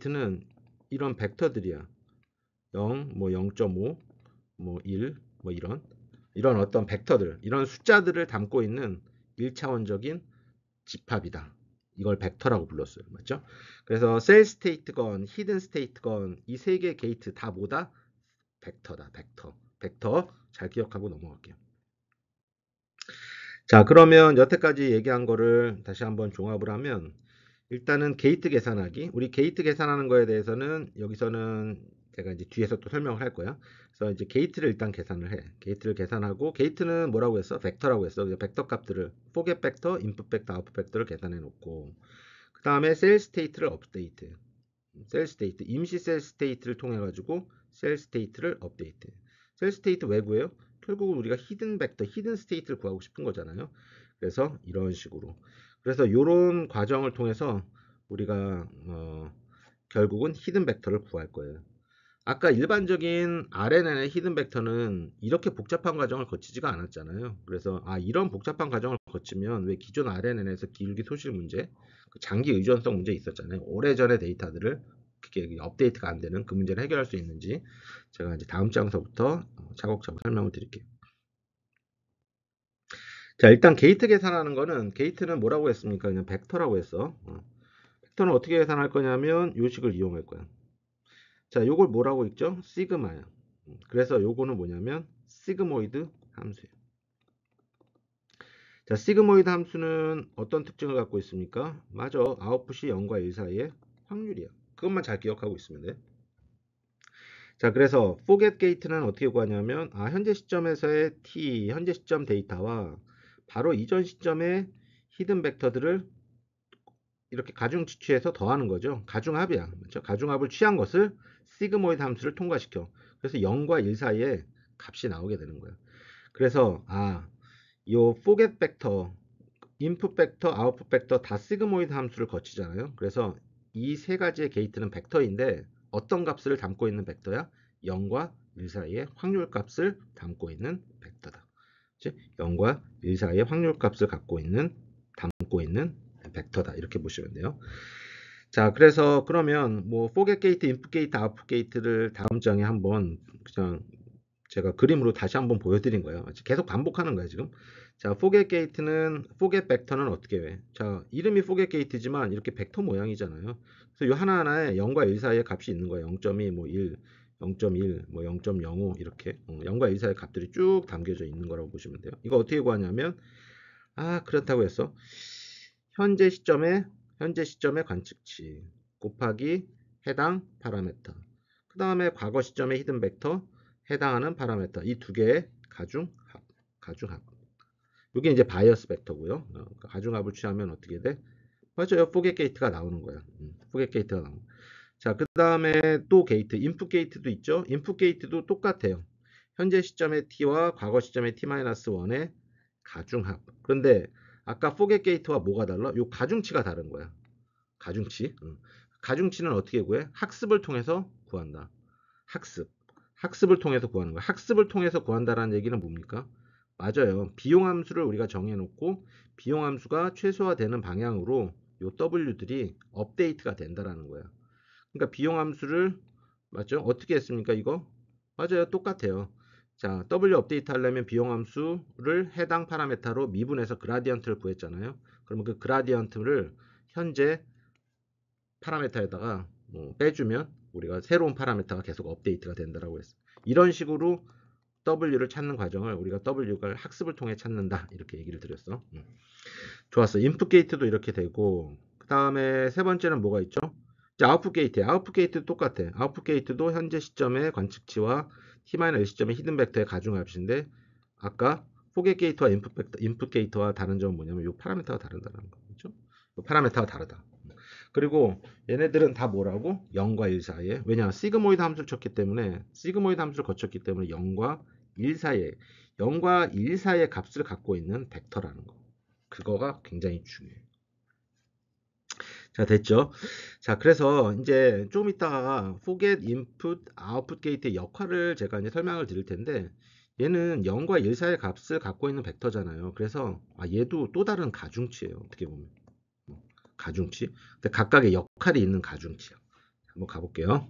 는 이런 벡터들이야 0, 뭐 0.5, 뭐 1, 뭐 이런 이런 어떤 벡터들 이런 숫자들을 담고 있는 1차원적인 집합이다 이걸 벡터라고 불렀어요. 맞죠? 그래서 셀 스테이트건, 히든 스테이트건 이 세 개의 게이트 다 뭐다? 벡터다. 벡터. 벡터 잘 기억하고 넘어갈게요. 자, 그러면 여태까지 얘기한 거를 다시 한번 종합을 하면 일단은 게이트 계산하기. 우리 게이트 계산하는 거에 대해서는 여기서는 제가 이제 뒤에서 또 설명을 할거예요 그래서 이제 게이트를 일단 계산을 해. 게이트를 계산하고 게이트는 뭐라고 했어? 벡터라고 했어. 벡터 값들을 포겟 벡터, 인풋 벡터, 아웃풋 벡터를 계산해 놓고 그 다음에 셀 스테이트를 업데이트. 셀 스테이트 임시 셀 스테이트를 통해 가지고 셀 스테이트를 업데이트. 셀 스테이트 왜 구해요? 결국은 우리가 히든 벡터, 히든 스테이트를 구하고 싶은 거잖아요. 그래서 이런 식으로. 그래서 이런 과정을 통해서 우리가 어, 결국은 히든 벡터를 구할 거예요. 아까 일반적인 RNN의 히든 벡터는 이렇게 복잡한 과정을 거치지가 않았잖아요. 그래서 아 이런 복잡한 과정을 거치면 왜 기존 RNN에서 기울기 소실 문제, 그 장기 의존성 문제 있었잖아요. 오래전의 데이터들을 그게 업데이트가 안 되는 그 문제를 해결할 수 있는지 제가 이제 다음 장서부터 차곡차곡 어, 설명을 드릴게요. 자 일단 게이트 계산하는 거는 게이트는 뭐라고 했습니까? 그냥 벡터라고 했어. 어. 벡터는 어떻게 계산할 거냐면 요식을 이용할 거야. 자, 요걸 뭐라고 읽죠? 시그마야. 음, 그래서 요거는 뭐냐면 시그모이드 함수예요. 자, 시그모이드 함수는 어떤 특징을 갖고 있습니까? 맞아. 아웃풋이 0과 1 사이의 확률이야. 그것만 잘 기억하고 있으면 돼. 자, 그래서 f 겟게이트는 어떻게 구하냐면 아, 현재 시점에서의 t, 현재 시점 데이터와 바로 이전 시점의 히든 벡터들을 이렇게 가중 지취해서 더하는 거죠. 가중합이야. 그렇죠? 가중합을 취한 것을 시그모이드 함수를 통과시켜. 그래서 0과 1 사이에 값이 나오게 되는 거예요. 그래서 아, 요 포겟 벡터, 인풋 벡터, 아웃풋 벡터 다 시그모이드 함수를 거치잖아요. 그래서 이 세 가지의 게이트는 벡터인데 어떤 값을 담고 있는 벡터야? 0과 1사이에 확률 값을 담고 있는 벡터다. 즉 0과 1사이에 확률 값을 갖고 있는 담고 있는 벡터다 이렇게 보시면 돼요. 자 그래서 그러면 뭐 포겟 게이트, 인풋 게이트, 아웃풋 게이트를 다음 장에 한번 그냥 제가 그림으로 다시 한번 보여드린 거예요. 계속 반복하는 거예요 지금. 자 포겟 게이트는 포겟 벡터는 어떻게 해? 자 이름이 포겟 게이트지만 이렇게 벡터 모양이잖아요. 그래서 이 하나하나에 0과 1 사이에 값이 있는 거예요. 0.2, 뭐 1, 0.1, 뭐 0.05 이렇게 어, 0과 1 사이의 값들이 쭉 담겨져 있는 거라고 보시면 돼요. 이거 어떻게 구하냐면 아 그렇다고 해서 현재 시점에 현재 시점의 관측치 곱하기 해당 파라메터 그 다음에 과거 시점의 히든 벡터 해당하는 파라메터 이 두 개의 가중합 가중합 이게 이제 바이어스 벡터고요 어, 그러니까 가중합을 취하면 어떻게 돼? 맞죠? 포겟 게이트가 나오는 거야 음, 포겟 게이트가 나오는 자그 다음에 또 게이트 인풋 게이트도 있죠 인풋 게이트도 똑같아요 현재 시점의 t와 과거 시점의 t-1의 가중합 그런데 아까 포겟 게이트와 뭐가 달라? 요 가중치가 다른 거야. 가중치. 가중치는 어떻게 구해? 학습을 통해서 구한다. 학습. 학습을 통해서 구하는 거야. 학습을 통해서 구한다라는 얘기는 뭡니까? 맞아요. 비용 함수를 우리가 정해놓고 비용 함수가 최소화되는 방향으로 요 W들이 업데이트가 된다라는 거야. 그러니까 비용 함수를 맞죠? 어떻게 했습니까? 이거 맞아요. 똑같아요. 자, W 업데이트 하려면 비용 함수를 해당 파라메타로 미분해서 그라디언트를 구했잖아요. 그러면 그 그라디언트를 현재 파라메타에다가 뭐 빼주면 우리가 새로운 파라메타가 계속 업데이트가 된다라고 했어요. 이런 식으로 W를 찾는 과정을 우리가 W가 학습을 통해 찾는다 이렇게 얘기를 드렸어. 음. 좋았어. 인풋 게이트도 이렇게 되고 그 다음에 세 번째는 뭐가 있죠? 이제 아웃풋 게이트. 아웃풋 게이트 도 똑같아. 아웃풋 게이트도 현재 시점의 관측치와 희마의 시점의 히든 벡터의 가중 값인데 아까 포겟 게이터와 인풋, 벡터, 인풋 게이터와 다른 점은 뭐냐면 이 파라미터가 다른다는 거죠. 이 파라미터가 다르다. 그리고 얘네들은 다 뭐라고? 0과 1 사이에 왜냐 시그모이드 함수를 쳤기 때문에 시그모이드 함수를 거쳤기 때문에 0과 1 사이에 0과 1 사이의 값을 갖고 있는 벡터라는 거. 그거가 굉장히 중요해요. 자, 됐죠? 자, 그래서 이제 좀 이따가 forget input output gate의 역할을 제가 이제 설명을 드릴 텐데 얘는 0과 1 사이의 값을 갖고 있는 벡터잖아요. 그래서 아, 얘도 또 다른 가중치예요. 어떻게 보면. 뭐, 가중치. 각각의 역할이 있는 가중치야. 한번 가볼게요.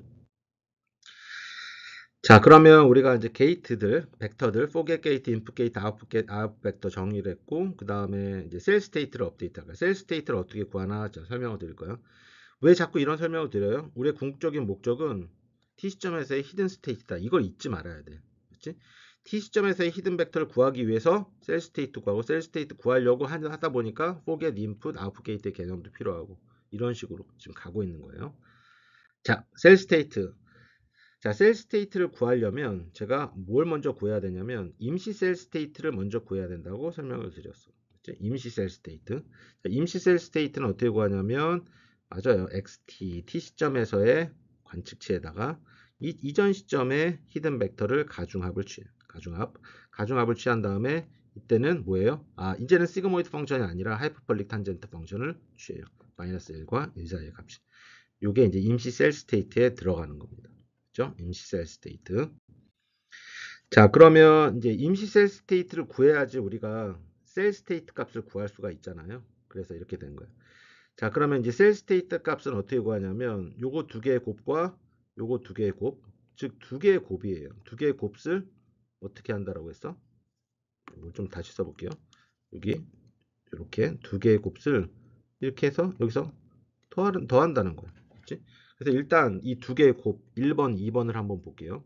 자 그러면 우리가 이제 게이트들 벡터들 포겟 게이트 인풋 게이트 아웃풋 게이트 아웃 벡터 정의를 했고 그 다음에 이제 셀 스테이트를 업데이트할까 셀 스테이트를 어떻게 구하나 설명을 드릴 까요왜 자꾸 이런 설명을 드려요 우리의 궁극적인 목적은 t 시점에서의 히든 스테이트다 이걸 잊지 말아야 돼 그렇지 t 시점에서의 히든 벡터를 구하기 위해서 셀 스테이트 구하고 셀 스테이트 구하려고 하다 보니까 포겟 인풋 아웃풋 게이트의 개념도 필요하고 이런 식으로 지금 가고 있는 거예요 자셀 스테이트 자, 셀 스테이트를 구하려면 제가 뭘 먼저 구해야 되냐면 임시 셀 스테이트를 먼저 구해야 된다고 설명을 드렸어. 임시 셀 스테이트. 자, 임시 셀 스테이트는 어떻게 구하냐면 맞아요. xt t 시점에서의 관측치에다가 이, 이전 시점의 히든 벡터를 가중합을 취해. 가중합. 가중합을 취한 다음에 이때는 뭐예요? 아, 이제는 시그모이드 펑션이 아니라 하이퍼폴릭 탄젠트 펑션을 취해요. 마이너스 1과 1 사이의 값이. 요게 이제 임시 셀 스테이트에 들어가는 겁니다. 있죠. 임시 셀 스테이트. 자, 그러면 이제 임시 셀 스테이트를 구해야지 우리가 셀 스테이트 값을 구할 수가 있잖아요. 그래서 이렇게 된 거예요. 자, 그러면 이제 셀 스테이트 값은 어떻게 구하냐면 요거 두 개의 곱과 요거 두 개의 곱, 즉 두 개의 곱이에요. 두 개의 곱을 어떻게 한다라고 했어? 이걸 좀 다시 써 볼게요. 여기 이렇게 두 개의 곱을 이렇게 해서 여기서 더한다는 거예요. 그래서 일단 이 두 개의 곱 1번, 2번을 한번 볼게요.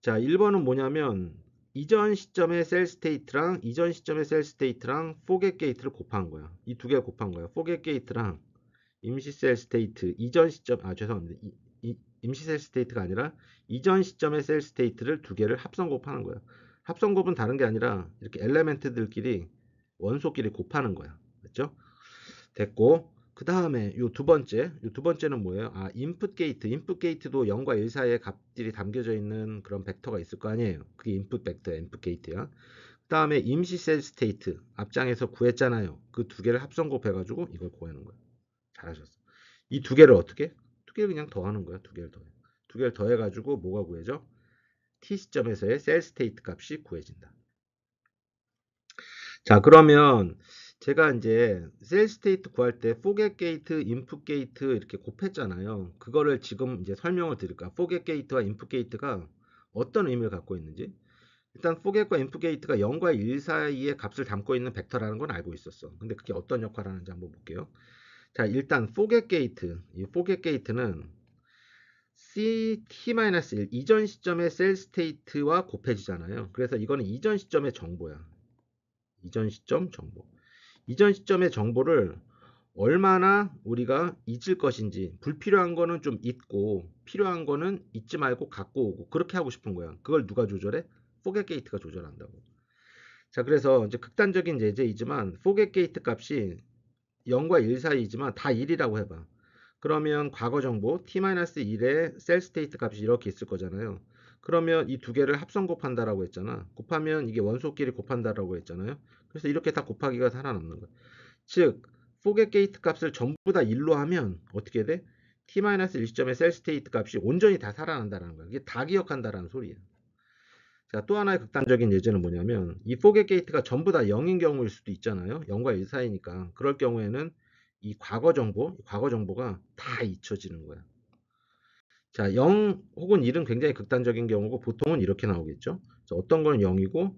자, 1번은 뭐냐면 이전 시점의 셀 스테이트랑 이전 시점의 셀 스테이트랑 포겟 게이트를 곱한 거야. 이 두 개를 곱한 거야. 포겟 게이트랑 임시 셀 스테이트 이전 시점 아 죄송합니다. 이, 이, 임시 셀 스테이트가 아니라 이전 시점의 셀 스테이트를 두 개를 합성 곱하는 거야. 합성 곱은 다른 게 아니라 이렇게 엘레멘트들끼리 원소끼리 곱하는 거야. 맞죠? 됐고 그 다음에 요 두 번째, 요 두 번째는 뭐예요? 아, 인풋 게이트. 인풋 게이트도 0과 1 사이의 값들이 담겨져 있는 그런 벡터가 있을 거 아니에요. 그게 인풋 벡터야, 인풋 게이트야. 그 다음에 임시 셀 스테이트. 앞장에서 구했잖아요. 그 두 개를 합성 곱해가지고 이걸 구하는 거예요. 잘하셨어. 이 두 개를 어떻게? 두 개를 그냥 더하는 거야. 두 개를 더해. 두 개를 더해가지고 뭐가 구해져? t 시점에서의 셀 스테이트 값이 구해진다. 자, 그러면 제가 이제 셀 스테이트 구할 때 포겟 게이트, 인풋 게이트 이렇게 곱했잖아요. 그거를 지금 이제 설명을 드릴까. 포겟 게이트와 인풋 게이트가 어떤 의미를 갖고 있는지. 일단 포겟과 인풋 게이트가 0과 1사이에 값을 담고 있는 벡터라는 건 알고 있었어. 근데 그게 어떤 역할을 하는지 한번 볼게요. 자, 일단 포겟 게이트. 이 포겟 게이트는 c t-1 이전 시점의 셀 스테이트와 곱해지잖아요. 그래서 이거는 이전 시점의 정보야. 이전 시점 정보. 이전 시점의 정보를 얼마나 우리가 잊을 것인지 불필요한 거는 좀 잊고 필요한 거는 잊지 말고 갖고 오고 그렇게 하고 싶은 거야. 그걸 누가 조절해? 포겟 게이트가 조절한다고. 자, 그래서 이제 극단적인 예제이지만 포겟 게이트 값이 0과 1 사이이지만 다 1이라고 해 봐. 그러면 과거 정보 t-1의 셀 스테이트 값이 이렇게 있을 거잖아요. 그러면 이 두 개를 합성 곱한다라고 했잖아. 곱하면 이게 원소끼리 곱한다라고 했잖아요. 그래서 이렇게 다 곱하기가 살아남는 거야. 즉, 포겟 게이트 값을 전부 다 1로 하면 어떻게 돼? t-1점의 셀 스테이트 값이 온전히 다 살아난다라는 거야. 이게 다 기억한다라는 소리야. 자, 또 하나의 극단적인 예제는 뭐냐면 이 포겟 게이트가 전부 다 0인 경우일 수도 있잖아요. 0과 1 사이니까. 그럴 경우에는 이 과거 정보, 과거 정보가 다 잊혀지는 거야. 자, 0 혹은 1은 굉장히 극단적인 경우고 보통은 이렇게 나오겠죠. 어떤 거는 0이고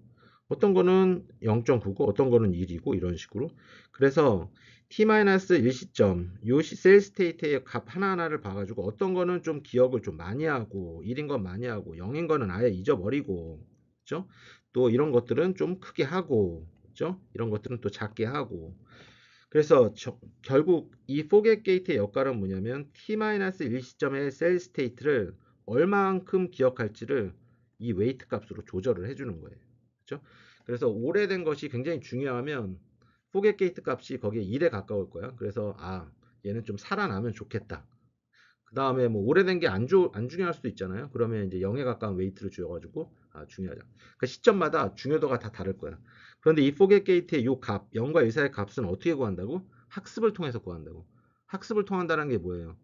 어떤 거는 0.9고 어떤 거는 1이고 이런 식으로 그래서 t-1 시점 요셀 스테이트의 값 하나하나를 봐가지고 어떤 거는 좀 기억을 좀 많이 하고 1인 건 많이 하고 0인 거는 아예 잊어버리고 그죠? 또 이런 것들은 좀 크게 하고 그죠? 이런 것들은 또 작게 하고 그래서 저, 결국 이 포겟 게이트의 역할은 뭐냐면 t-1 시점의 셀 스테이트를 얼마만큼 기억할지를 이 웨이트 값으로 조절을 해주는 거예요. 그렇죠? 그래서 오래된 것이 굉장히 중요하면 포겟 게이트 값이 거기에 1에 가까울 거야. 그래서 아 얘는 좀 살아나면 좋겠다. 그 다음에 뭐 오래된 게 안 중요할 수도 있잖아요. 그러면 이제 0에 가까운 웨이트를 줘가지고아중요하죠그 시점마다 중요도가 다 다를 거야. 그런데 이 포겟 게이트의 요 값, 0과 1사의 값은 어떻게 구한다고? 학습을 통해서 구한다고. 학습을 통한다는 게 뭐예요?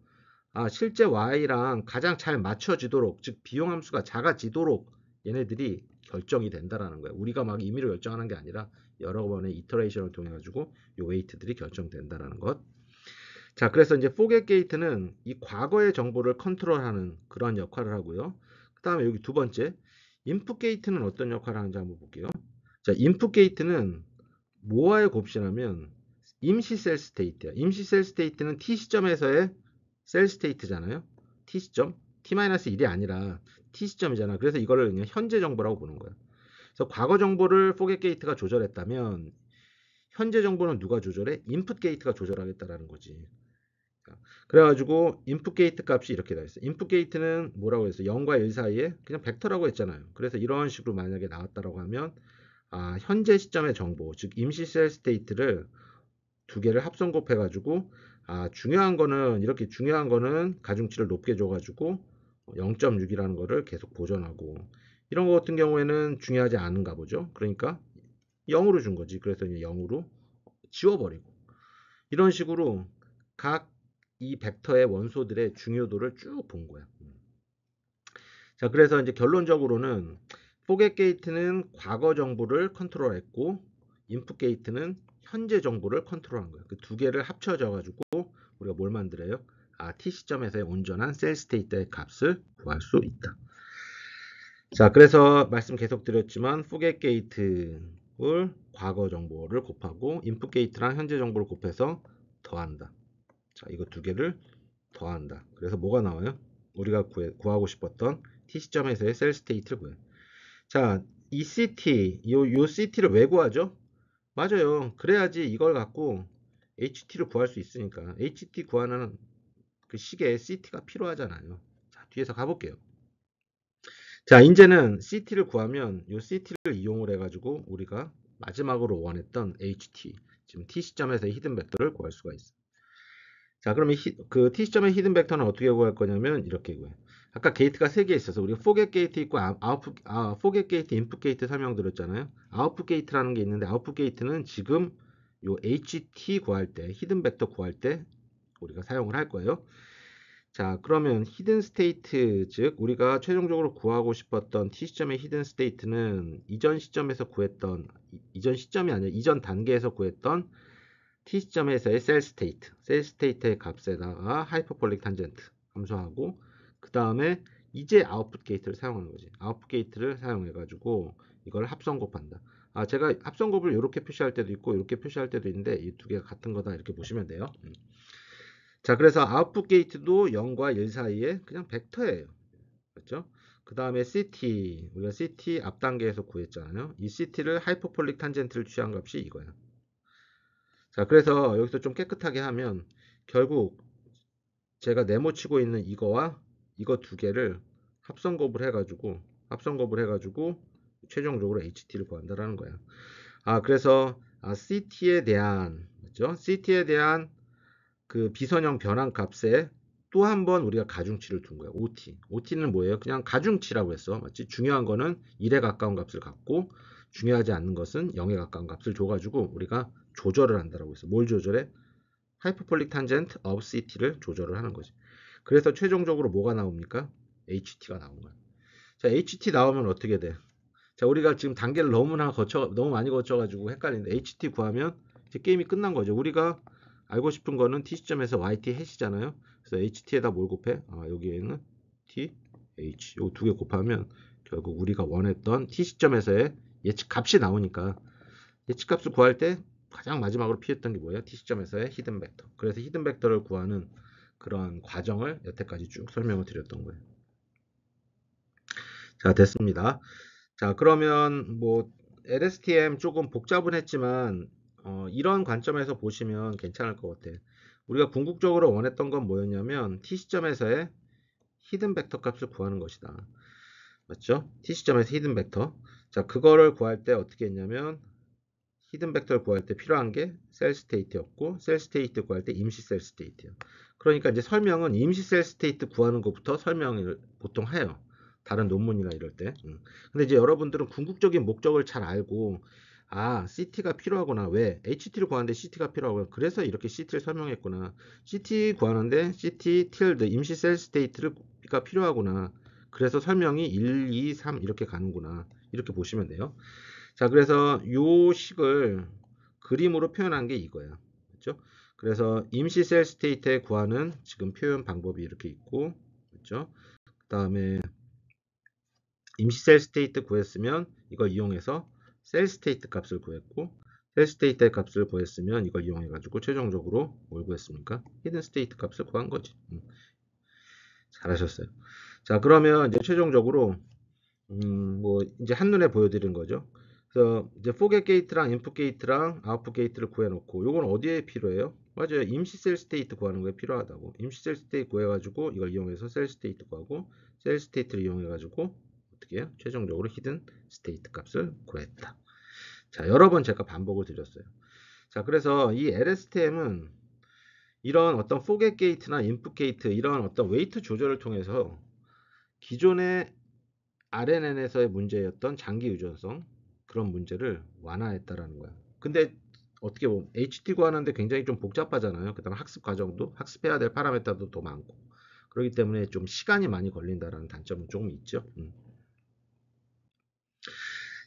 아, 실제 y랑 가장 잘 맞춰지도록, 즉 비용 함수가 작아지도록 얘네들이 결정이 된다라는 거예요. 우리가 막 임의로 결정하는 게 아니라 여러 번의 이터레이션을 통해 가지고 요 웨이트들이 결정된다라는 것. 자, 그래서 이제 포겟 게이트는 이 과거의 정보를 컨트롤하는 그런 역할을 하고요. 그다음에 여기 두 번째 인풋 게이트는 어떤 역할을 하는지 한번 볼게요. 자, 인풋 게이트는 뭐와의 곱씨라면 임시 셀 스테이트야. 임시 셀 스테이트는 t 시점에서의 셀 스테이트잖아요. t 시점 t-1이 아니라 t 시점이잖아. 그래서 이거를 그냥 현재 정보라고 보는 거야. 그래서 과거 정보를 포겟 게이트가 조절했다면 현재 정보는 누가 조절해? 인풋 게이트가 조절하겠다라는 거지. 그러니까 그래가지고 인풋 게이트 값이 이렇게 나있어. 인풋 게이트는 뭐라고 했어? 0과 1 사이에 그냥 벡터라고 했잖아요. 그래서 이런 식으로 만약에 나왔다라고 하면 아, 현재 시점의 정보, 즉 임시 셀 스테이트를 두 개를 합성 곱해가지고 아, 중요한 거는 이렇게 중요한 거는 가중치를 높게 줘가지고 0.6이라는 어, 거를 계속 보존하고 이런 거 같은 경우에는 중요하지 않은가 보죠. 그러니까 0으로 준 거지. 그래서 이제 0으로 지워버리고 이런 식으로 각 이 벡터의 원소들의 중요도를 쭉 본 거야. 음. 자, 그래서 이제 결론적으로는 포겟 게이트는 과거 정보를 컨트롤했고 인풋 게이트는 현재 정보를 컨트롤한 거예요. 그두 개를 합쳐져 가지고 우리가 뭘 만들어요? 아, t 시점에서의 온전한 셀 스테이트의 값을 구할 수 있다. 자, 그래서 말씀 계속 드렸지만 포겟 게이트를 과거 정보를 곱하고 인풋 게이트랑 현재 정보를 곱해서 더한다. 자, 이거 두 개를 더한다. 그래서 뭐가 나와요? 우리가 구해, 구하고 싶었던 t 시점에서의 셀 스테이트를 구해. 자, 이 시티, 요, 요 CT를 왜 구하죠? 맞아요. 그래야지 이걸 갖고 HT를 구할 수 있으니까. HT 구하는 그 시계에 CT가 필요하잖아요. 자, 뒤에서 가볼게요. 자, 이제는 CT를 구하면 요 CT를 이용을 해가지고 우리가 마지막으로 원했던 HT, 지금 T시점에서 히든 벡터를 구할 수가 있어요. 자, 그러면 그 T시점의 히든 벡터는 어떻게 구할 거냐면 이렇게 구해요. 아까 게이트가 3개 있어서 우리가 포겟 게이트 있고 아웃풋 아, 포겟 게이트, 인풋 게이트 설명드렸잖아요. 아웃풋 게이트라는 게 있는데 아웃풋 게이트는 지금 요 ht 구할 때 히든 벡터 구할 때 우리가 사용을 할 거예요. 자, 그러면 히든 스테이트 즉 우리가 최종적으로 구하고 싶었던 t 시점의 히든 스테이트는 이전 시점에서 구했던 이전 시점이 아니라 이전 단계에서 구했던 t 시점에서의 셀 스테이트, 셀 스테이트의 값에다가 하이퍼폴릭 탄젠트 함수하고 그 다음에 이제 아웃풋 게이트를 사용하는 거지. 아웃풋 게이트를 사용해가지고 이걸 합성곱한다. 아 제가 합성곱을 이렇게 표시할 때도 있고 이렇게 표시할 때도 있는데 이 두 개가 같은 거다 이렇게 보시면 돼요. 음. 자 그래서 아웃풋 게이트도 0과 1 사이에 그냥 벡터예요. 그렇죠? 그 다음에 CT 우리가 CT 앞 단계에서 구했잖아요. 이 CT를 하이퍼폴릭 탄젠트를 취한 값이 이거야. 자 그래서 여기서 좀 깨끗하게 하면 결국 제가 네모 치고 있는 이거와 이거 두 개를 합성곱을 해가지고 합성곱을 해가지고 최종적으로 HT를 구한다라는 거야. 아 그래서 아, CT에 대한 그죠? CT에 대한 그 비선형 변환 값에 또 한 번 우리가 가중치를 둔 거야. OT. OT는 뭐예요? 그냥 가중치라고 했어. 맞지? 중요한 거는 1에 가까운 값을 갖고 중요하지 않는 것은 0에 가까운 값을 줘가지고 우리가 조절을 한다라고 했어. 뭘 조절해? 하이퍼폴릭 탄젠트 of CT를 조절을 하는 거지. 그래서 최종적으로 뭐가 나옵니까? HT가 나온 거야. 자, HT 나오면 어떻게 돼? 자, 우리가 지금 단계를 너무나 거쳐, 너무 많이 거쳐가지고 헷갈리는데, HT 구하면 이제 게임이 끝난 거죠. 우리가 알고 싶은 거는 t 시점에서 YT 해시잖아요. 그래서 HT에다 뭘 곱해? 아, 여기에는 T, H. 요 두 개 곱하면 결국 우리가 원했던 t 시점에서의 예측 값이 나오니까 예측 값을 구할 때 가장 마지막으로 피했던 게 뭐예요? t 시점에서의 히든 벡터. 그래서 히든 벡터를 구하는 그런 과정을 여태까지 쭉 설명을 드렸던 거예요. 자, 됐습니다. 자, 그러면 뭐 LSTM 조금 복잡은 했지만 어, 이런 관점에서 보시면 괜찮을 것 같아요. 우리가 궁극적으로 원했던 건 뭐였냐면 t 시점에서의 히든 벡터 값을 구하는 것이다. 맞죠? t 시점에서 히든 벡터. 자, 그거를 구할 때 어떻게 했냐면 히든 벡터를 구할 때 필요한 게 셀 스테이트였고 셀 스테이트 구할 때 임시 셀 스테이트예요. 그러니까 이제 설명은 임시셀 스테이트 구하는 것부터 설명을 보통 해요. 다른 논문이나 이럴 때. 음. 근데 이제 여러분들은 궁극적인 목적을 잘 알고 아, CT가 필요하구나. 왜? HT를 구하는데 CT가 필요하구나. 그래서 이렇게 CT를 설명했구나. CT 구하는데 CT tilde 임시 셀 스테이트가 필요하구나. 그래서 설명이 1, 2, 3 이렇게 가는구나. 이렇게 보시면 돼요. 자, 그래서 요 식을 그림으로 표현한 게 이거예요. 그렇죠? 그래서 임시 셀스테이트에 구하는 지금 표현 방법이 이렇게 있고 그렇죠? 그 다음에 임시 셀 스테이트 구했으면 이걸 이용해서 셀 스테이트 값을 구했고 셀 스테이트의 값을 구했으면 이걸 이용해 가지고 최종적으로 뭘 구했습니까? 히든 스테이트 값을 구한 거지 음. 잘하셨어요 자 그러면 이제 최종적으로 음, 뭐 이제 한눈에 보여드린 거죠 그래서 이제 포겟 게이트랑 인풋 게이트랑 아웃풋 게이트를 구해 놓고 이건 어디에 필요해요? 맞아요. 임시 셀 스테이트 구하는 거에 필요하다고. 임시 셀 스테이트 구해가지고 이걸 이용해서 셀 스테이트 구하고 셀 스테이트를 이용해가지고 어떻게 해요? 최종적으로 히든 스테이트 값을 구했다. 자, 여러 번 제가 반복을 드렸어요. 자, 그래서 이 LSTM은 이런 어떤 포겟 게이트나 인풋 게이트 이런 어떤 웨이트 조절을 통해서 기존의 RNN에서의 문제였던 장기 의존성 그런 문제를 완화했다라는 거야. 근데 어떻게 보면 HT 구하는데 굉장히 좀 복잡하잖아요. 그다음 학습 과정도 학습해야 될 파라메터도 더 많고 그렇기 때문에 좀 시간이 많이 걸린다라는 단점은 조금 있죠. 음.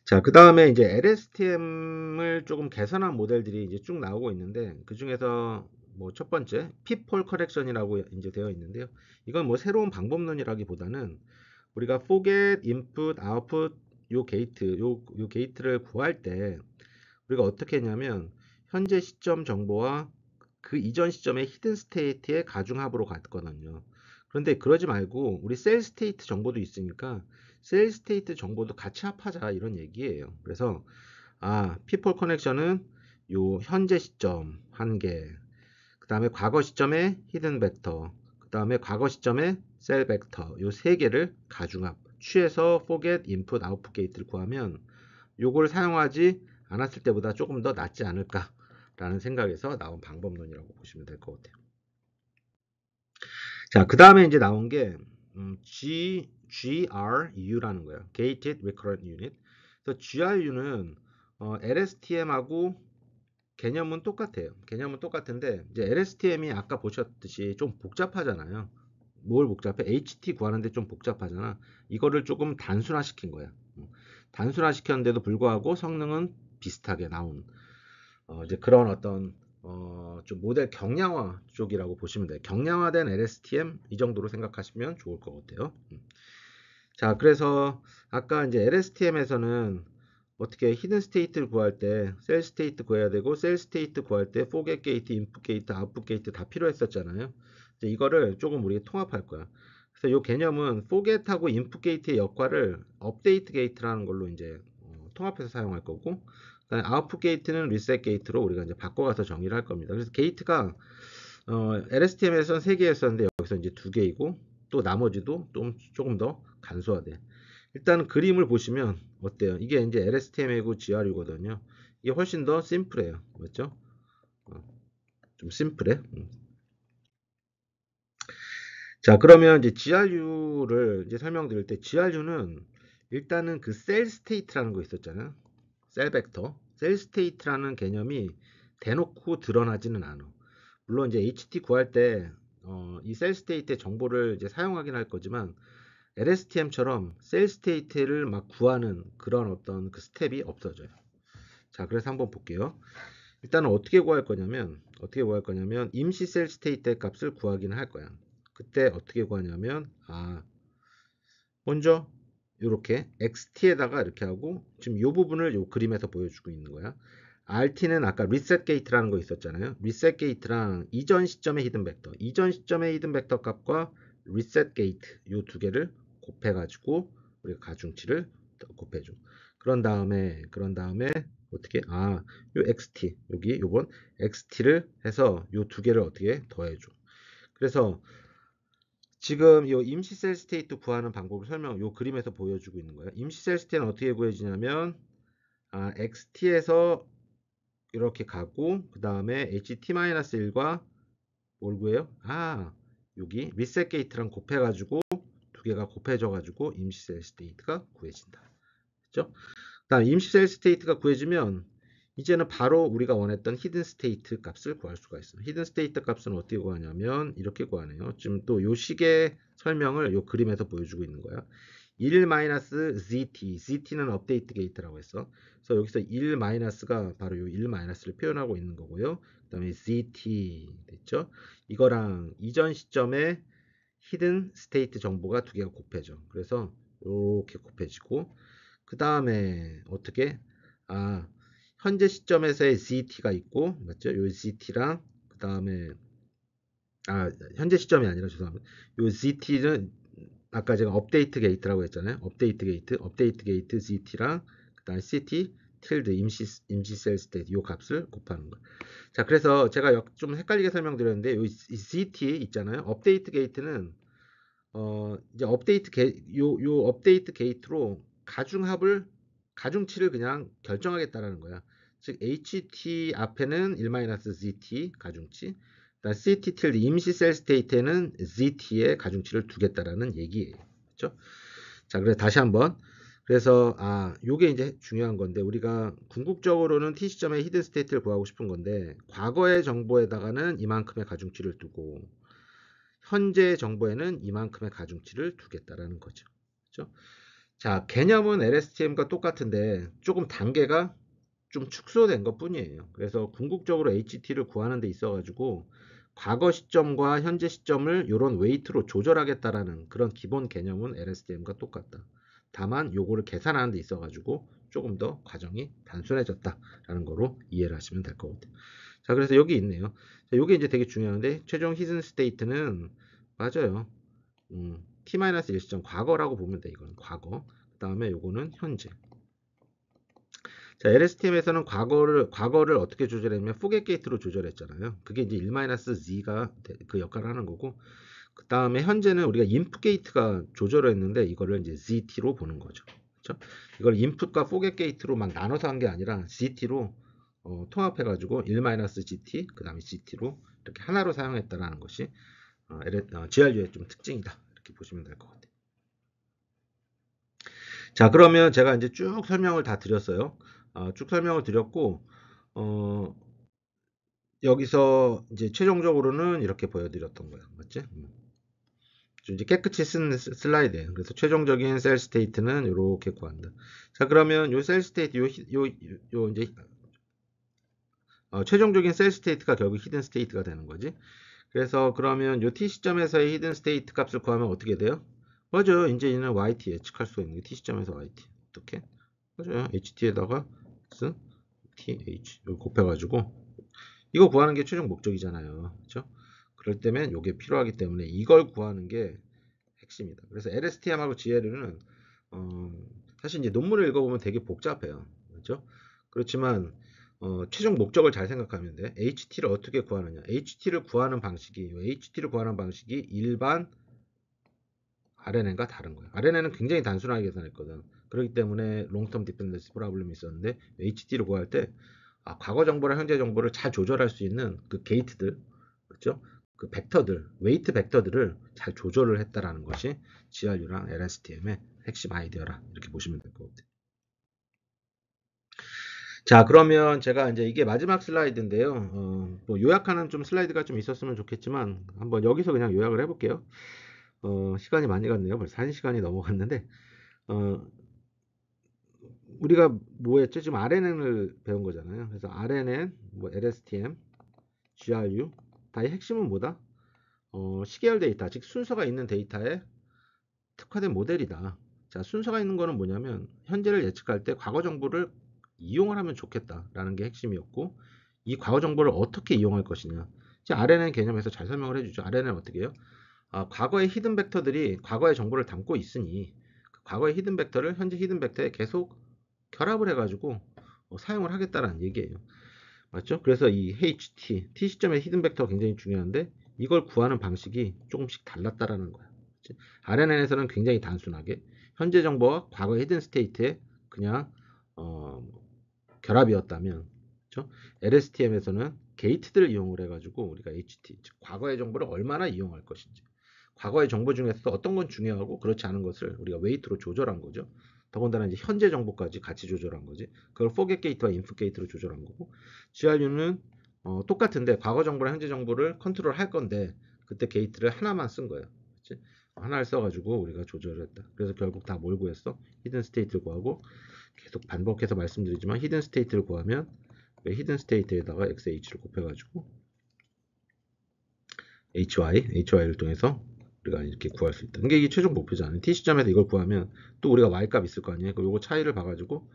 자, 그 다음에 이제 LSTM을 조금 개선한 모델들이 이제 쭉 나오고 있는데, 그 중에서 뭐 첫 번째, 피폴 커렉션이라고 이제 되어 있는데요. 이건 뭐 새로운 방법론이라기보다는 우리가 forget, input, output 요 게이트, 요, 요 게이트를 구할 때 우리가 어떻게 했냐면 현재 시점 정보와 그 이전 시점의 히든 스테이트의 가중합으로 갔거든요. 그런데 그러지 말고 우리 셀 스테이트 정보도 있으니까 셀 스테이트 정보도 같이 합하자 이런 얘기예요. 그래서 아 피폴 커넥션은 요 현재 시점 한계그 다음에 과거 시점의 히든 벡터, 그 다음에 과거 시점의 셀 벡터 요 세 개를 가중합 취해서 포겟 인풋 아웃풋 게이트를 구하면 요걸 사용하지 않았을 때보다 조금 더 낫지 않을까 라는 생각에서 나온 방법론이라고 보시면 될 것 같아요. 자, 그 다음에 이제 나온 게 음, G, GRU라는 거예요. Gated Recurrent Unit. 그래서 GRU는 어, LSTM하고 개념은 똑같아요. 개념은 똑같은데 이제 LSTM이 아까 보셨듯이 좀 복잡하잖아요. 뭘 복잡해? HT 구하는데 좀 복잡하잖아. 이거를 조금 단순화시킨 거야. 음, 단순화시켰는데도 불구하고 성능은 비슷하게 나온 어, 이제 그런 어떤 어, 좀 모델 경량화 쪽이라고 보시면 돼요. 경량화된 LSTM 이 정도로 생각하시면 좋을 것 같아요. 음. 자, 그래서 아까 이제 LSTM에서는 어떻게 히든 스테이트를 구할 때 셀 스테이트 구해야 되고 셀 스테이트 구할 때 포겟 게이트, 인풋 게이트, 아웃풋 게이트 다 필요했었잖아요. 이제 이거를 조금 우리가 통합할 거야. 그래서 이 개념은 포겟하고 인풋 게이트의 역할을 업데이트 게이트라는 걸로 이제 어, 통합해서 사용할 거고 그러니까 아웃풋 게이트는 리셋 게이트로 우리가 이제 바꿔가서 정의를 할 겁니다. 그래서 게이트가 어, LSTM에서는 3개였었는데 여기서 이제 두개이고또 나머지도 좀 조금 더 간소화돼. 일단 그림을 보시면 어때요? 이게 이제 LSTM이고 GRU거든요. 이게 훨씬 더 심플해요. 맞죠? 어, 좀 심플해. 음. 자, 그러면 이제 GRU를 이제 설명드릴 때 GRU는 일단은 그 셀 스테이트라는 거 있었잖아요. 셀 벡터, 셀 스테이트라는 개념이 대놓고 드러나지는 않아. 물론 이제 HT 구할 때 어, 이셀 스테이트의 정보를 이제 사용하긴 할 거지만 LSTM처럼 셀 스테이트를 막 구하는 그런 어떤 그 스텝이 없어져요. 자, 그래서 한번 볼게요. 일단은 어떻게 구할 거냐면 어떻게 구할 거냐면 임시 셀 스테이트의 값을 구하기는 할 거야. 그때 어떻게 구하냐면 아 먼저 이렇게 XT에다가 이렇게 하고 지금 이 부분을 이 그림에서 보여주고 있는 거야. RT는 아까 리셋 게이트라는 거 있었잖아요. 리셋 게이트랑 이전 시점의 히든 벡터, 이전 시점의 히든 벡터 값과 리셋 게이트 이두 개를 곱해가지고 우리가 가중치를 곱해줘. 그런 다음에 그런 다음에 어떻게 아요 xt 여기 요번 xt를 해서 요 두 개를 어떻게 더해줘. 그래서 지금 이 임시 셀 스테이트 구하는 방법을 설명 요 그림에서 보여주고 있는 거예요. 임시 셀 스테이트는 어떻게 구해지냐면 아, xt에서 이렇게 가고 그 다음에 ht-1과 뭘 구해요? 아 여기 리셋 게이트랑 곱해가지고 두 개가 곱해져가지고 임시 셀 스테이트가 구해진다. 그죠? 다음 임시 셀 스테이트가 구해지면 이제는 바로 우리가 원했던 히든 스테이트 값을 구할 수가 있습니다. 히든 스테이트 값은 어떻게 구하냐면 이렇게 구하네요. 지금 또요 식의 설명을 요 그림에서 보여주고 있는 거예요1 마이너스 ZT, ZT는 업데이트 게이트라고 했어. 그래서 여기서 1 마이너스가 바로 요1 마이너스를 표현하고 있는 거고요. 그 다음에 ZT 됐죠? 이거랑 이전 시점에 히든 스테이트 정보가 두 개가 곱해져. 그래서 이렇게 곱해지고 그 다음에 어떻게 아 현재 시점에서의 z t 가 있고 맞죠? 요 z t 랑그 다음에 아 현재 시점이 아니라 죄송합니다. 요 z t 는 아까 제가 업데이트 게이트라고 했잖아요. 업데이트 게이트, 업데이트 게이트 z t 랑 그다음 CT 틸드 임시 임시 셀 스테이트 요 값을 곱하는 거. 자, 그래서 제가 좀 헷갈리게 설명드렸는데 요 z t 있잖아요. 업데이트 게이트는 어 이제 업데이트 게요 요 업데이트 게이트로 가중합을 가중치를 그냥 결정하겠다라는 거야. 즉 ht 앞에는 1-zt 가중치 CT 틸 임시 셀 스테이트에는 ZT의 가중치를 두겠다라는 얘기예요. 그렇죠? 자, 그래서 다시 한번 그래서 아, 요게 이제 중요한 건데 우리가 궁극적으로는 t 시점의 히든 스테이트를 구하고 싶은 건데 과거의 정보에다가는 이만큼의 가중치를 두고 현재 정보에는 이만큼의 가중치를 두겠다라는 거죠. 그렇죠? 자, 개념은 LSTM과 똑같은데 조금 단계가 좀 축소된 것 뿐이에요. 그래서 궁극적으로 HT를 구하는 데 있어 가지고 과거 시점과 현재 시점을 이런 웨이트로 조절하겠다라는 그런 기본 개념은 LSTM과 똑같다. 다만 요거를 계산하는 데 있어 가지고 조금 더 과정이 단순해졌다라는 거로 이해를 하시면 될 것같아요 자, 그래서 여기 있네요. 자, 요게 이제 되게 중요한데 최종 히든 스테이트는 맞아요. 음, t-1 시점 과거라고 보면 돼 이건 과거. 그다음에 요거는 현재. 자, LSTM에서는 과거를, 과거를 어떻게 조절했냐면, 포겟 게이트로 조절했잖아요. 그게 이제 1-z가 그 역할을 하는 거고, 그 다음에 현재는 우리가 인풋 게이트가 조절을 했는데, 이거를 이제 zt로 보는 거죠. 그렇죠? 이걸 인풋과 포겟 게이트로 막 나눠서 한 게 아니라, zt로 어, 통합해가지고 1-gt, 그 다음에 z t 로 이렇게 하나로 사용했다라는 것이 어, 어, GRU의 좀 특징이다. 이렇게 보시면 될 것 같아요. 자 그러면 제가 이제 쭉 설명을 다 드렸어요 아, 쭉 설명을 드렸고 어, 여기서 이제 최종적으로는 이렇게 보여드렸던 거야 맞지? 음. 이제 깨끗이 쓴슬라이드 그래서 최종적인 셀 스테이트는 이렇게 구한다. 자 그러면 요 셀 스테이트 요, 요, 요 이제 어, 최종적인 셀 스테이트가 결국 히든 스테이트가 되는 거지. 그래서 그러면 요 t 시점에서의 히든 스테이트 값을 구하면 어떻게 돼요? 맞아 요 이제 얘는 yt 예측할 수 있는 게 t 시점에서 yt 어떻게? 맞아요. ht에다가 th 여기 곱해가지고 이거 구하는 게 최종 목적이잖아요. 그렇죠? 그럴 때면 이게 필요하기 때문에 이걸 구하는 게 핵심이다. 그래서 LSTM하고 GL은 어, 사실 이제 논문을 읽어보면 되게 복잡해요. 그렇죠? 그렇지만 어, 최종 목적을 잘 생각하면 돼. HT를 어떻게 구하느냐? HT를 구하는 방식이 HT를 구하는 방식이 일반 RNN과 다른 거예요. RNN은 굉장히 단순하게 계산했거든. 그렇기 때문에 롱텀 디펜던스프라블럼이 있었는데 HD로 구할 때 아, 과거 정보랑 현재 정보를 잘 조절할 수 있는 그 게이트들 그렇죠? 그 벡터들, 웨이트 벡터들을 잘 조절을 했다라는 것이 GRU랑 LSTM의 핵심 아이디어라 이렇게 보시면 될 것 같아요. 자 그러면 제가 이제 이게 마지막 슬라이드인데요 어, 뭐 요약하는 좀 슬라이드가 좀 있었으면 좋겠지만 한번 여기서 그냥 요약을 해볼게요 어, 시간이 많이 갔네요 벌써 1시간이 넘어갔는데 어, 우리가 뭐 했죠? 지금 RNN을 배운 거잖아요. 그래서 RNN, 뭐 LSTM, GRU 다의 핵심은 뭐다? 어, 시계열 데이터, 즉 순서가 있는 데이터에 특화된 모델이다. 자, 순서가 있는 거는 뭐냐면 현재를 예측할 때 과거 정보를 이용을 하면 좋겠다라는 게 핵심이었고 이 과거 정보를 어떻게 이용할 것이냐. 지금 RNN 개념에서 잘 설명을 해주죠. RNN 어떻게 해요? 아, 과거의 히든 벡터들이 과거의 정보를 담고 있으니 그 과거의 히든 벡터를 현재 히든 벡터에 계속 결합을 해가지고 어, 사용을 하겠다라는 얘기예요. 맞죠? 그래서 이 HT, T 시점의 히든 벡터가 굉장히 중요한데 이걸 구하는 방식이 조금씩 달랐다라는 거야. 그치? RNN에서는 굉장히 단순하게 현재 정보와 과거 히든 스테이트의 그냥 어, 결합이었다면 그쵸? LSTM에서는 게이트들을 이용을 해가지고 우리가 HT, 즉 과거의 정보를 얼마나 이용할 것인지 과거의 정보 중에서 어떤 건 중요하고 그렇지 않은 것을 우리가 웨이트로 조절한 거죠. 더군다나 이제 현재 정보까지 같이 조절한 거지. 그걸 포겟 게이트와 인풋 게이트로 조절한 거고 GRU는 어, 똑같은데 과거 정보랑 현재 정보를 컨트롤 할 건데 그때 게이트를 하나만 쓴 거예요. 그치? 어, 하나를 써가지고 우리가 조절했다. 을 그래서 결국 다뭘 구했어? 히든 스테이트를 구하고 계속 반복해서 말씀드리지만 히든 스테이트를 구하면 히든 스테이트에다가 xh를 곱해가지고 hy, hy를 통해서 우리가 이렇게 구할 수 있다. 이게, 최종 목표잖아요. t 시점에서 이걸 구하면 또 우리가 y 값 있을 거 아니에요. 그 요거 차이를 봐가지고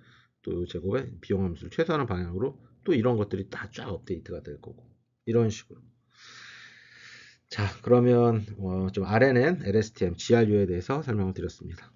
또 제곱의 비용 함수를 최소화하는 방향으로 또 이런 것들이 다 쫙 업데이트가 될 거고 이런 식으로. 자 그러면 어, 좀 RNN, LSTM, GRU에 대해서 설명을 드렸습니다.